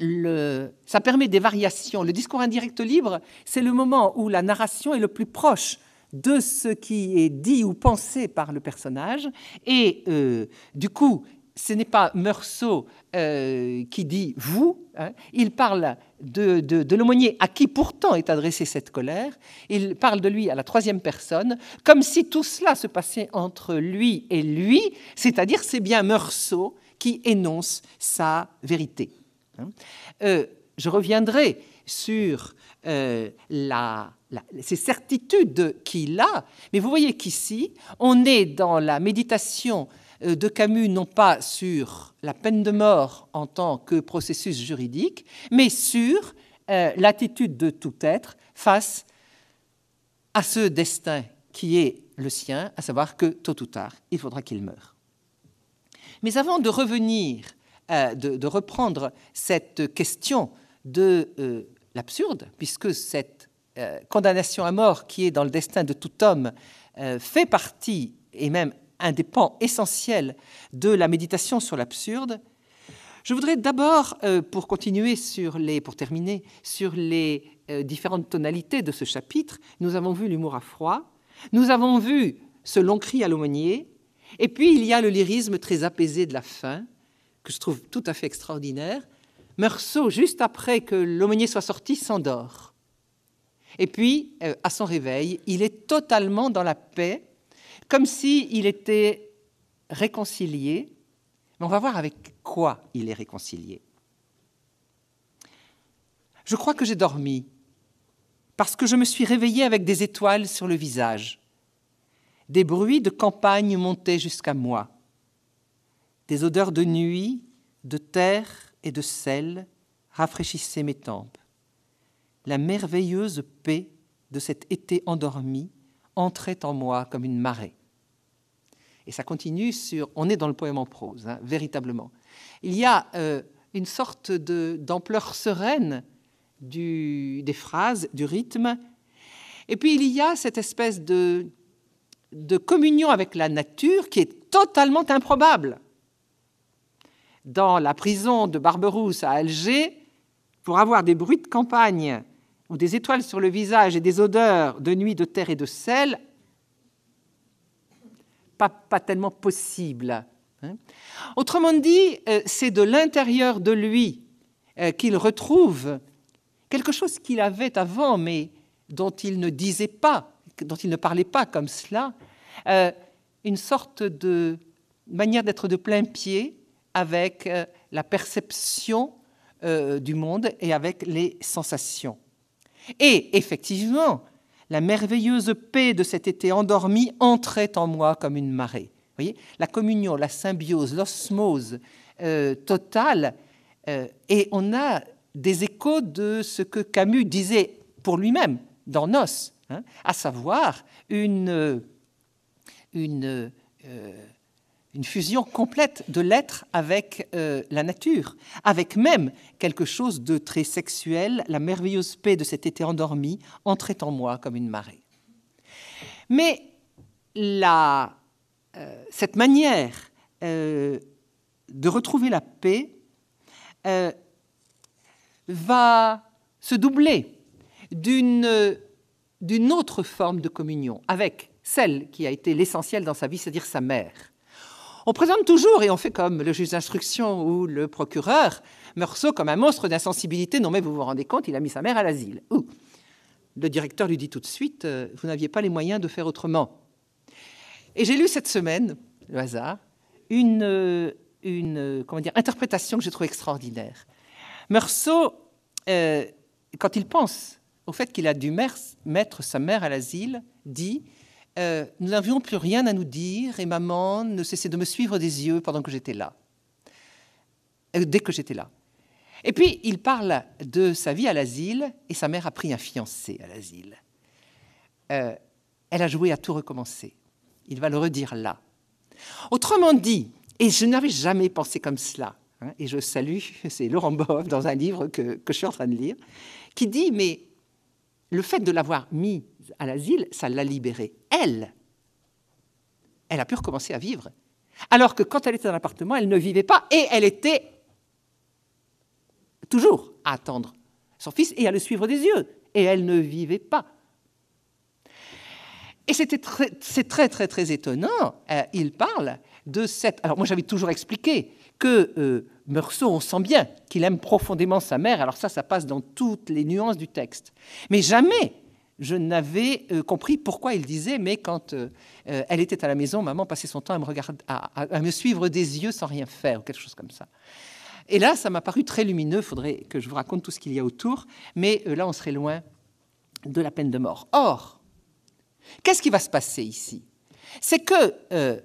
Le, ça permet des variations. Le discours indirect libre, c'est le moment où la narration est le plus proche de ce qui est dit ou pensé par le personnage. Et euh, du coup, ce n'est pas Meursault euh, qui dit vous, hein il parle de, l'aumônier à qui pourtant est adressée cette colère, il parle de lui à la troisième personne, comme si tout cela se passait entre lui et lui, c'est-à-dire c'est bien Meursault qui énonce sa vérité. Hein. Euh, je reviendrai sur euh, ces certitudes qu'il a. Mais vous voyez qu'ici, on est dans la méditation euh, de Camus, non pas sur la peine de mort en tant que processus juridique, mais sur euh, l'attitude de tout être face à ce destin qui est le sien, à savoir que tôt ou tard, il faudra qu'il meure. Mais avant de revenir, de, reprendre cette question de l'absurde, puisque cette euh, condamnation à mort qui est dans le destin de tout homme euh, fait partie et même un des pans essentiels de la méditation sur l'absurde. Je voudrais d'abord, euh, pour continuer sur les, pour terminer sur les différentes tonalités de ce chapitre, nous avons vu l'humour à froid, nous avons vu ce long cri à l'aumônier, et puis il y a le lyrisme très apaisé de la fin que je trouve tout à fait extraordinaire, Meursault, juste après que l'aumônier soit sorti, s'endort. Et puis, euh, à son réveil, il est totalement dans la paix, comme s'il était réconcilié. Mais on va voir avec quoi il est réconcilié. Je crois que j'ai dormi, parce que je me suis réveillé avec des étoiles sur le visage. Des bruits de campagne montaient jusqu'à moi. Des odeurs de nuit, de terre, et de sel rafraîchissait mes tempes. La merveilleuse paix de cet été endormi entrait en moi comme une marée. Et ça continue sur. On est dans le poème en prose, hein, véritablement. Il y a euh, une sorte d'ampleur sereine des phrases, du rythme. Et puis il y a cette espèce de, de communion avec la nature qui est totalement improbable dans la prison de Barberousse à Alger pour avoir des bruits de campagne ou des étoiles sur le visage et des odeurs de nuit de terre et de sel, pas, pas tellement possible. Hein. Autrement dit, euh, c'est de l'intérieur de lui euh, qu'il retrouve quelque chose qu'il avait avant, mais dont il ne disait pas, dont il ne parlait pas comme cela, euh, une sorte de manière d'être de plein pied, avec euh, la perception euh, du monde et avec les sensations. Et effectivement, la merveilleuse paix de cet été endormi entrait en moi comme une marée. Vous voyez la communion, la symbiose, l'osmose euh, totale. et on a des échos de ce que Camus disait pour lui-même dans Nos, hein, à savoir une, une une fusion complète de l'être avec euh, la nature, avec même quelque chose de très sexuel, la merveilleuse paix de cet été endormi entrait en moi comme une marée. Mais euh, cette manière euh, de retrouver la paix va se doubler d'une autre forme de communion avec celle qui a été l'essentiel dans sa vie, c'est-à-dire sa mère on présente toujours, et on fait comme le juge d'instruction ou le procureur, Meursault comme un monstre d'insensibilité. Non mais vous vous rendez compte, il a mis sa mère à l'asile. Le directeur lui dit tout de suite, euh, vous n'aviez pas les moyens de faire autrement. Et j'ai lu cette semaine, le hasard, une, euh, euh, interprétation que j'ai trouvée extraordinaire. Meursault, quand il pense au fait qu'il a dû mettre sa mère à l'asile, dit euh, nous n'avions plus rien à nous dire et maman ne cessait de me suivre des yeux pendant que j'étais là. Euh, dès que j'étais là. Et puis, il parle de sa vie à l'asile et sa mère a pris un fiancé à l'asile. Euh, elle a joué à tout recommencer. Il va le redire là. Autrement dit, et je n'avais jamais pensé comme cela, hein, et je salue, c'est Laurent Boff dans un livre que je suis en train de lire, qui dit, mais le fait de l'avoir mise à l'asile, ça l'a libérée. Elle, elle a pu recommencer à vivre. Alors que quand elle était dans l'appartement, elle ne vivait pas et elle était toujours à attendre son fils et à le suivre des yeux. Et elle ne vivait pas. Et c'est très, très, très, étonnant. Euh, il parle de cette... Alors moi j'avais toujours expliqué que euh, Meursault, on sent bien qu'il aime profondément sa mère, alors ça ça passe dans toutes les nuances du texte. Mais jamais je n'avais euh, compris pourquoi il disait, mais quand euh, elle était à la maison, maman passait son temps à me, regarder, à, me suivre des yeux sans rien faire, ou quelque chose comme ça. Et là, ça m'a paru très lumineux, il faudrait que je vous raconte tout ce qu'il y a autour, mais là, on serait loin de la peine de mort. Or, qu'est-ce qui va se passer ici C'est que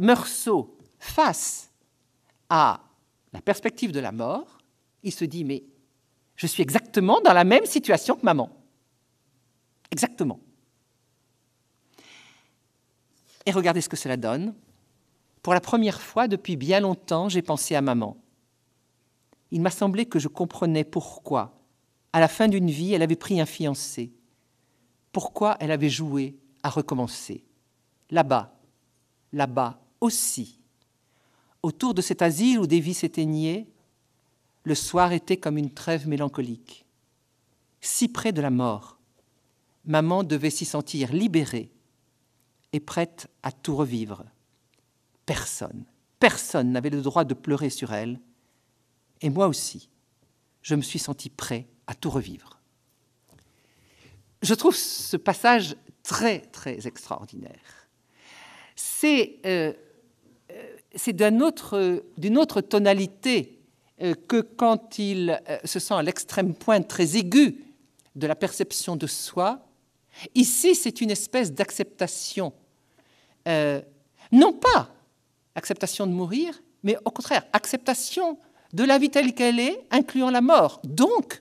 Meursault, face à la perspective de la mort, il se dit, mais je suis exactement dans la même situation que maman. Exactement. Et regardez ce que cela donne. Pour la première fois depuis bien longtemps, j'ai pensé à maman. Il m'a semblé que je comprenais pourquoi, à la fin d'une vie, elle avait pris un fiancé, pourquoi elle avait joué à recommencer. Là-bas, là-bas, aussi. Autour de cet asile où des vies s'éteignaient, le soir était comme une trêve mélancolique. Si près de la mort, maman devait s'y sentir libérée et prête à tout revivre. Personne, personne n'avait le droit de pleurer sur elle, et moi aussi, je me suis sentie prêt à tout revivre. Je trouve ce passage très, très extraordinaire. C'est euh, euh, c'est d'une autre, tonalité euh, que quand il euh, se sent à l'extrême point très aigu de la perception de soi. Ici, c'est une espèce d'acceptation. non pas acceptation de mourir, mais au contraire, acceptation de la vie telle qu'elle est, incluant la mort. Donc,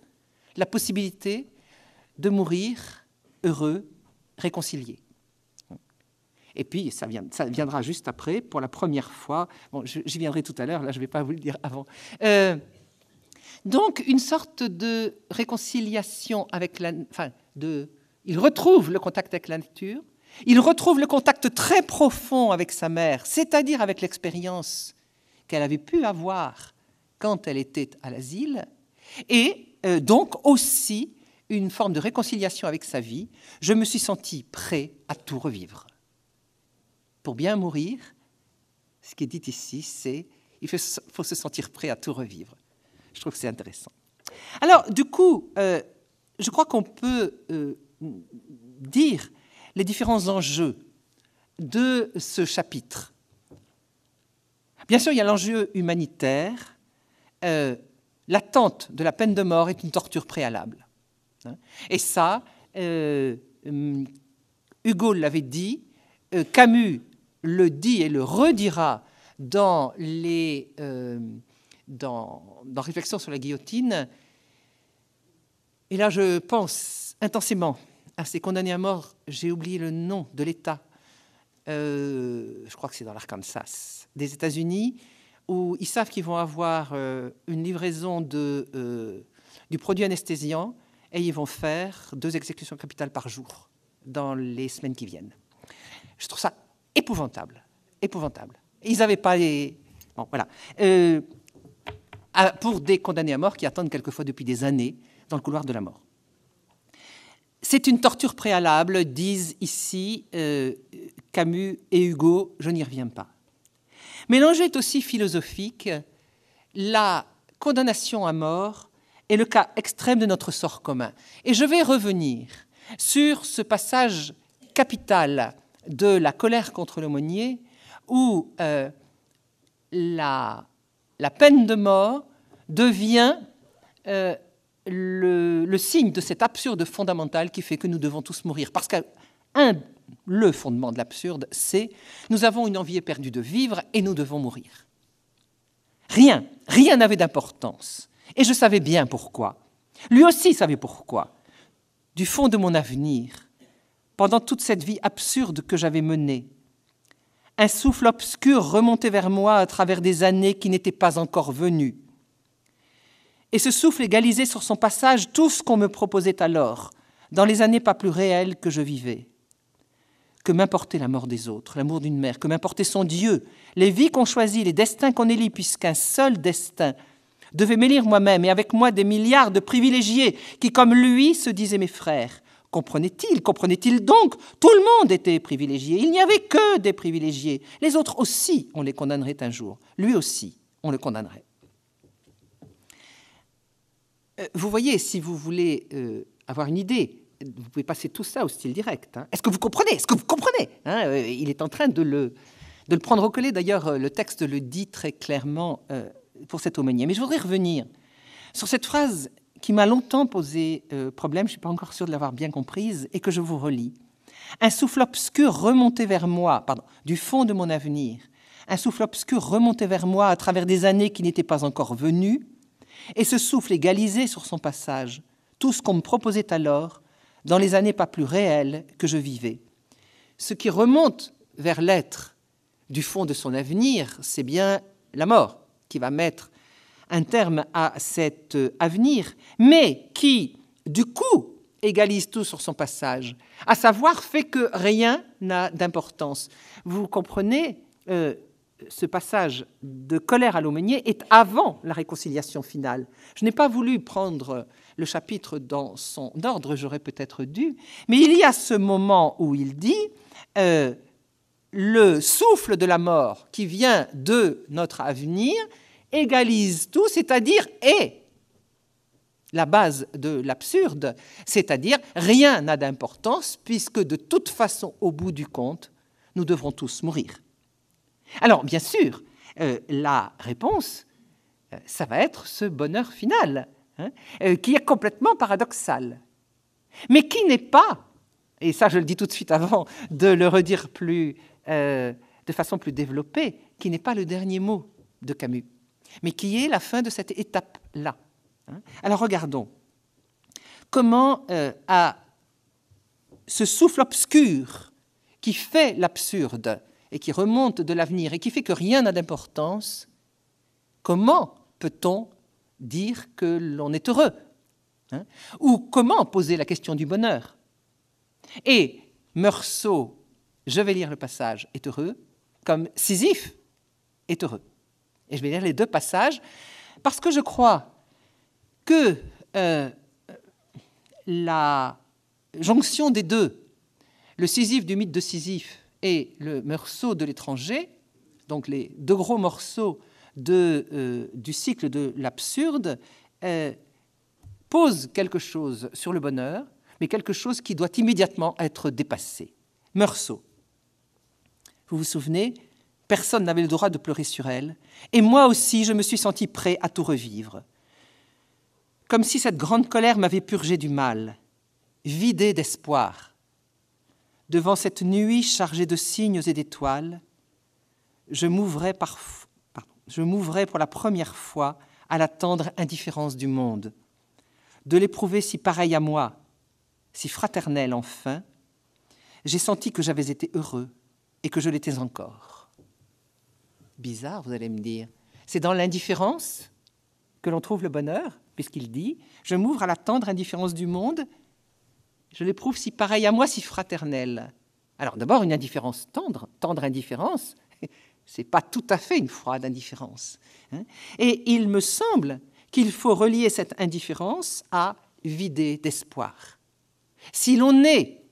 la possibilité de mourir heureux, réconcilié. Et puis, ça, vient, ça viendra juste après, pour la première fois. Bon, j'y viendrai tout à l'heure, là, je ne vais pas vous le dire avant. Euh, donc, une sorte de réconciliation avec la. Enfin, de, il retrouve le contact avec la nature. Il retrouve le contact très profond avec sa mère, c'est-à-dire avec l'expérience qu'elle avait pu avoir quand elle était à l'asile, et euh, donc aussi une forme de réconciliation avec sa vie. Je me suis senti prêt à tout revivre pour bien mourir, ce qui est dit ici, c'est il faut, se sentir prêt à tout revivre. Je trouve que c'est intéressant. Alors, du coup, euh, je crois qu'on peut euh, dire les différents enjeux de ce chapitre. Bien sûr, il y a l'enjeu humanitaire. Euh, l'attente de la peine de mort est une torture préalable. Hein. Et ça, hum, Hugo l'avait dit, Camus le dit et le redira dans les euh, dans, Réflexion sur la guillotine. Et là, je pense intensément à ces condamnés à mort. J'ai oublié le nom de l'État. Euh, je crois que c'est dans l'Arkansas des États-Unis, où ils savent qu'ils vont avoir euh, une livraison de, du produit anesthésiant et ils vont faire deux exécutions capitales par jour dans les semaines qui viennent. Je trouve ça épouvantable. Épouvantable. Ils n'avaient pas les. Bon, voilà. Euh, pour des condamnés à mort qui attendent quelquefois depuis des années dans le couloir de la mort. C'est une torture préalable, disent ici euh, Camus et Hugo, je n'y reviens pas. Mais l'enjeu est aussi philosophique. La condamnation à mort est le cas extrême de notre sort commun. Et je vais revenir sur ce passage capital de la colère contre l'aumônier où euh, la, peine de mort devient euh, le, signe de cet absurde fondamental qui fait que nous devons tous mourir. Parce que le fondement de l'absurde, c'est nous avons une envie éperdue de vivre et nous devons mourir. Rien, rien n'avait d'importance. Et je savais bien pourquoi. Lui aussi savait pourquoi. Du fond de mon avenir, pendant toute cette vie absurde que j'avais menée. Un souffle obscur remontait vers moi à travers des années qui n'étaient pas encore venues. Et ce souffle égalisait sur son passage tout ce qu'on me proposait alors, dans les années pas plus réelles que je vivais. Que m'importait la mort des autres, l'amour d'une mère, que m'importait son Dieu, les vies qu'on choisit, les destins qu'on élit, puisqu'un seul destin devait m'élire moi-même et avec moi des milliards de privilégiés qui, comme lui, se disaient mes frères, Comprenait-il Comprenait-il donc Tout le monde était privilégié. Il n'y avait que des privilégiés. Les autres aussi, on les condamnerait un jour. Lui aussi, on le condamnerait. Euh, vous voyez, si vous voulez euh, avoir une idée, vous pouvez passer tout ça au style direct. Hein. Est-ce que vous comprenez Est-ce que vous comprenez hein, euh, Il est en train de le, le prendre au collet. D'ailleurs, le texte le dit très clairement pour cet aumônier. Mais je voudrais revenir sur cette phrase qui m'a longtemps posé euh, problème, je ne suis pas encore sûre de l'avoir bien comprise, et que je vous relis. Un souffle obscur remontait vers moi, pardon, du fond de mon avenir, un souffle obscur remontait vers moi à travers des années qui n'étaient pas encore venues, et ce souffle égalisait sur son passage, tout ce qu'on me proposait alors, dans les années pas plus réelles que je vivais. Ce qui remonte vers l'être du fond de son avenir, c'est bien la mort qui va mettre un terme à cet euh, avenir, mais qui, du coup, égalise tout sur son passage, à savoir fait que rien n'a d'importance. Vous comprenez, euh, ce passage de colère à l'aumônier est avant la réconciliation finale. Je n'ai pas voulu prendre le chapitre dans son ordre, j'aurais peut-être dû, mais il y a ce moment où il dit... Euh, le souffle de la mort qui vient de notre avenir égalise tout, c'est-à-dire est la base de l'absurde, c'est-à-dire rien n'a d'importance puisque de toute façon, au bout du compte, nous devrons tous mourir. Alors, bien sûr, euh, la réponse, euh, ça va être ce bonheur final, hein, euh, qui est complètement paradoxal, mais qui n'est pas, et ça je le dis tout de suite avant de le redire plus, de façon plus développée, qui n'est pas le dernier mot de Camus mais qui est la fin de cette étape-là. Hein. Alors regardons comment euh, à ce souffle obscur qui fait l'absurde et qui remonte de l'avenir et qui fait que rien n'a d'importance, comment peut-on dire que l'on est heureux hein? Ou comment poser la question du bonheur Et Meursault, je vais lire le passage, est heureux, comme Sisyphe est heureux. Et je vais lire les deux passages parce que je crois que euh, la jonction des deux, le Sisyphe du mythe de Sisyphe et le morceau de l'étranger, donc les deux gros morceaux de, euh, du cycle de l'absurde, euh, pose quelque chose sur le bonheur, mais quelque chose qui doit immédiatement être dépassé. Meursault. Vous vous souvenez, Personne n'avait le droit de pleurer sur elle. Et moi aussi, je me suis senti prêt à tout revivre. Comme si cette grande colère m'avait purgé du mal, vidé d'espoir. Devant cette nuit chargée de signes et d'étoiles, je m'ouvrais, je m'ouvrais pour la première fois à la tendre indifférence du monde, de l'éprouver si pareil à moi, si fraternel. enfin, j'ai senti que j'avais été heureux et que je l'étais encore. Bizarre, vous allez me dire. C'est dans l'indifférence que l'on trouve le bonheur, puisqu'il dit Je m'ouvre à la tendre indifférence du monde, je l'éprouve si pareil à moi, si fraternel Alors d'abord, une indifférence tendre, tendre indifférence, c'est pas tout à fait une froide indifférence. Hein. Et il me semble qu'il faut relier cette indifférence à vider d'espoir. Si l'on est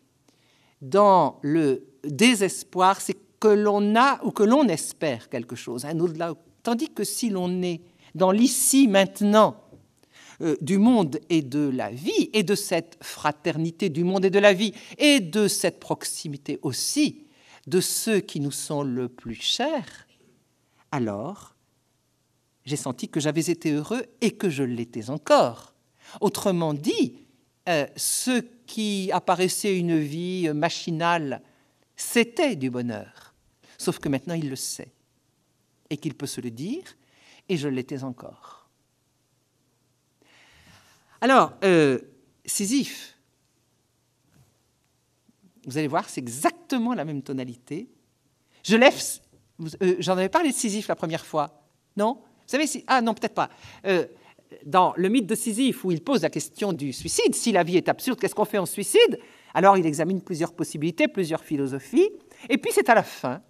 dans le désespoir, c'est que l'on a ou que l'on espère quelque chose, hein, au-delà. Tandis que si l'on est dans l'ici maintenant euh, du monde et de la vie, et de cette fraternité du monde et de la vie, et de cette proximité aussi de ceux qui nous sont le plus chers, alors j'ai senti que j'avais été heureux et que je l'étais encore. Autrement dit, euh, ce qui apparaissait une vie machinale, c'était du bonheur. Sauf que maintenant, il le sait. Et qu'il peut se le dire. Et je l'étais encore. Alors, euh, Sisyphe, vous allez voir, c'est exactement la même tonalité. Je lève. Euh, j'en avais parlé de Sisyphe la première fois. Non Vous savez, si, ah non, peut-être pas. Euh, dans le mythe de Sisyphe, où il pose la question du suicide, si la vie est absurde, qu'est-ce qu'on fait en suicide Alors il examine plusieurs possibilités, plusieurs philosophies, et puis c'est à la fin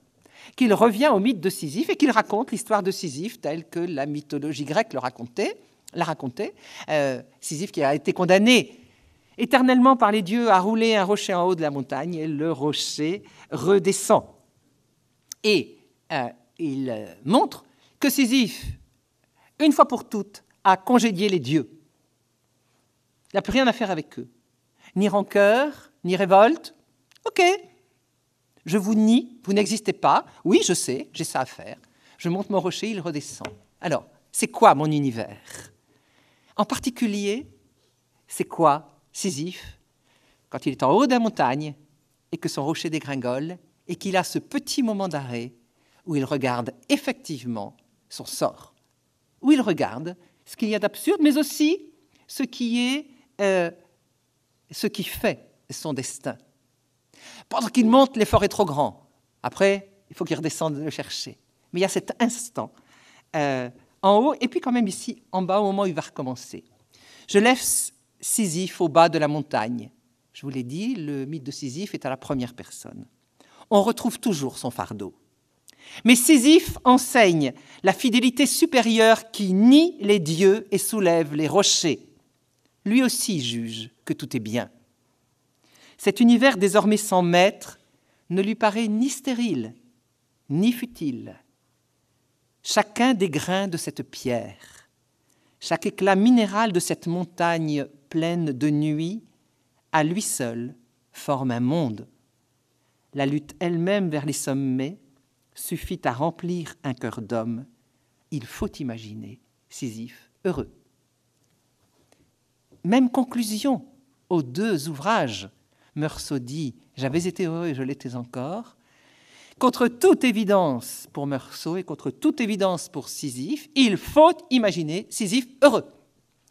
qu'il revient au mythe de Sisyphe et qu'il raconte l'histoire de Sisyphe telle que la mythologie grecque le racontait, la racontait. Euh, Sisyphe qui a été condamné éternellement par les dieux à rouler un rocher en haut de la montagne et le rocher redescend. Et euh, il euh, montre que Sisyphe, une fois pour toutes, a congédié les dieux. Il n'a plus rien à faire avec eux. Ni rancœur, ni révolte. OK, je vous nie, vous n'existez pas. Oui, je sais, j'ai ça à faire. Je monte mon rocher, il redescend. Alors, c'est quoi mon univers En particulier, c'est quoi Sisyphe quand il est en haut de la montagne et que son rocher dégringole et qu'il a ce petit moment d'arrêt où il regarde effectivement son sort, où il regarde ce qu'il y a d'absurde, mais aussi ce qui est euh, ce qui fait son destin. Pendant qu'il monte, l'effort est trop grand. Après, il faut qu'il redescende le chercher. Mais il y a cet instant euh, en haut, et puis quand même ici en bas, au moment où il va recommencer. Je lève Sisyphe au bas de la montagne. Je vous l'ai dit, le mythe de Sisyphe est à la première personne. On retrouve toujours son fardeau. Mais Sisyphe enseigne la fidélité supérieure qui nie les dieux et soulève les rochers. Lui aussi juge que tout est bien. Cet univers désormais sans maître ne lui paraît ni stérile, ni futile. Chacun des grains de cette pierre, chaque éclat minéral de cette montagne pleine de nuit, à lui seul, forme un monde. La lutte elle-même vers les sommets suffit à remplir un cœur d'homme. Il faut imaginer Sisyphe heureux. Même conclusion aux deux ouvrages Meursault dit J'avais été heureux et je l'étais encore. Contre toute évidence pour Meursault et contre toute évidence pour Sisyphe, il faut imaginer Sisyphe heureux.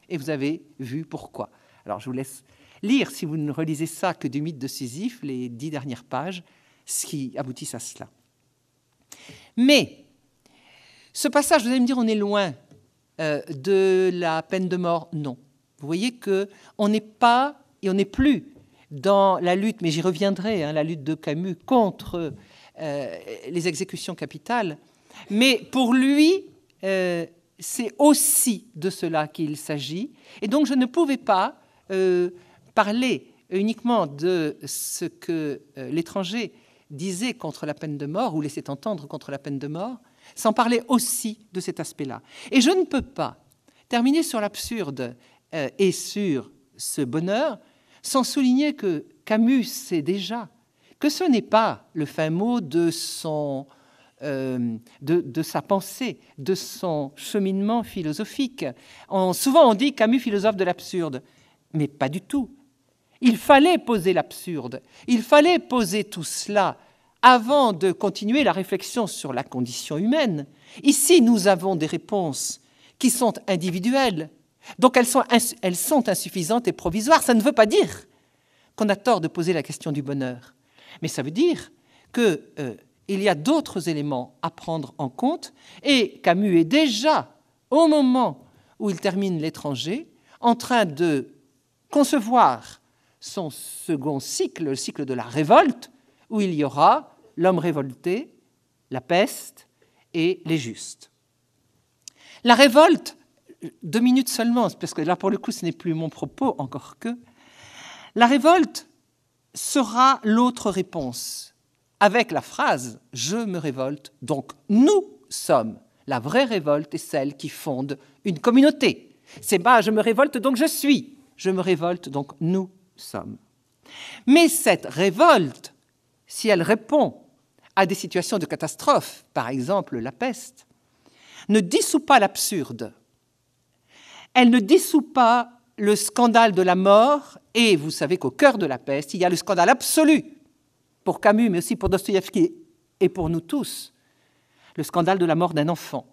Et vous avez vu pourquoi. Alors je vous laisse lire, si vous ne relisez ça que du mythe de Sisyphe, les dix dernières pages, ce qui aboutit à cela. Mais ce passage, vous allez me dire, on est loin euh, de la peine de mort. Non. Vous voyez que on n'est pas et on n'est plus dans la lutte, mais j'y reviendrai, hein, la lutte de Camus contre euh, les exécutions capitales. Mais pour lui, euh, c'est aussi de cela qu'il s'agit. Et donc je ne pouvais pas euh, parler uniquement de ce que l'étranger disait contre la peine de mort ou laissait entendre contre la peine de mort, sans parler aussi de cet aspect-là. Et je ne peux pas terminer sur l'absurde et sur ce bonheur sans souligner que Camus sait déjà que ce n'est pas le fin mot de, euh, de, sa pensée, de son cheminement philosophique. souvent on dit Camus philosophe de l'absurde, mais pas du tout. Il fallait poser l'absurde, il fallait poser tout cela avant de continuer la réflexion sur la condition humaine. Ici, nous avons des réponses qui sont individuelles, donc elles sont, insuffisantes et provisoires. Ça ne veut pas dire qu'on a tort de poser la question du bonheur. Mais ça veut dire qu'il euh, y a d'autres éléments à prendre en compte. Et Camus est déjà, au moment où il termine L'étranger, en train de concevoir son second cycle, le cycle de la révolte, où il y aura l'homme révolté, la peste et les justes. La révolte, deux minutes seulement, parce que là, pour le coup, ce n'est plus mon propos, encore que, la révolte sera l'autre réponse, avec la phrase ⁇ Je me révolte ⁇ donc nous sommes. La vraie révolte est celle qui fonde une communauté. C'est pas ⁇ Je me révolte, donc je suis ⁇ Je me révolte, donc nous sommes. Mais cette révolte, si elle répond à des situations de catastrophe, par exemple la peste, ne dissout pas l'absurde elle ne dissout pas le scandale de la mort, et vous savez qu'au cœur de la peste, il y a le scandale absolu pour Camus, mais aussi pour Dostoïevski et pour nous tous, le scandale de la mort d'un enfant,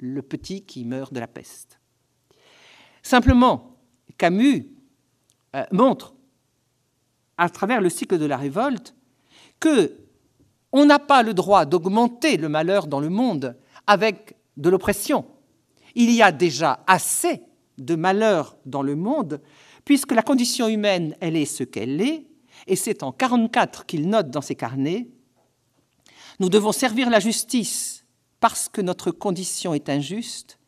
le petit qui meurt de la peste. Simplement, Camus euh, montre, à travers le cycle de la révolte, que on n'a pas le droit d'augmenter le malheur dans le monde avec de l'oppression il y a déjà assez de malheur dans le monde, puisque la condition humaine, elle est ce qu'elle est, et c'est en 44 qu'il note dans ses carnets, Nous devons servir la justice parce que notre condition est injuste,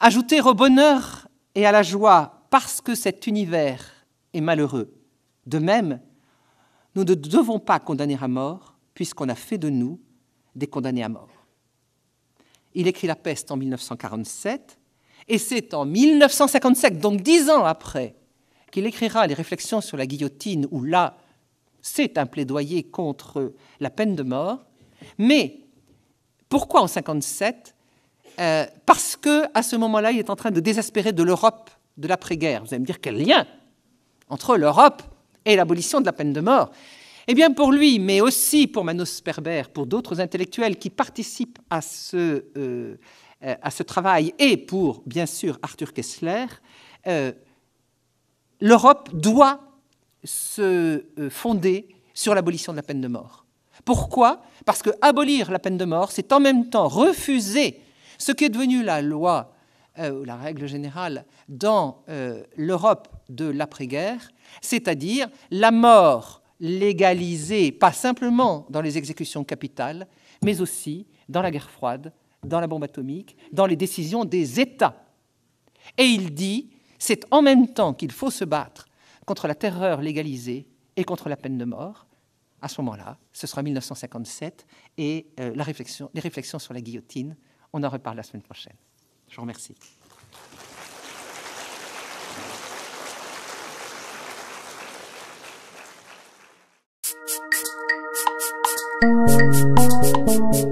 ajouter au bonheur et à la joie parce que cet univers est malheureux. De même, nous ne devons pas condamner à mort puisqu'on a fait de nous des condamnés à mort il écrit La peste en 1947, et c'est en 1957, donc dix ans après, qu'il écrira les réflexions sur la guillotine, où là, c'est un plaidoyer contre la peine de mort. Mais pourquoi en 1957 euh, Parce que à ce moment-là, il est en train de désespérer de l'Europe de l'après-guerre. Vous allez me dire quel lien entre l'Europe et l'abolition de la peine de mort eh bien pour lui, mais aussi pour Manos Sperber, pour d'autres intellectuels qui participent euh, euh, à ce, travail, et pour, bien sûr, Arthur Kessler, euh, l'Europe doit se fonder sur l'abolition de la peine de mort. Pourquoi Parce que abolir la peine de mort, c'est en même temps refuser ce qui est devenu la loi euh, la règle générale dans l'Europe de l'après-guerre, c'est-à-dire la mort légalisé, pas simplement dans les exécutions capitales, mais aussi dans la guerre froide, dans la bombe atomique, dans les décisions des États. Et il dit, c'est en même temps qu'il faut se battre contre la terreur légalisée et contre la peine de mort. À ce moment-là, ce sera 1957 et euh, la réflexion, les réflexions sur la guillotine, on en reparle la semaine prochaine. Je vous remercie. Thank you.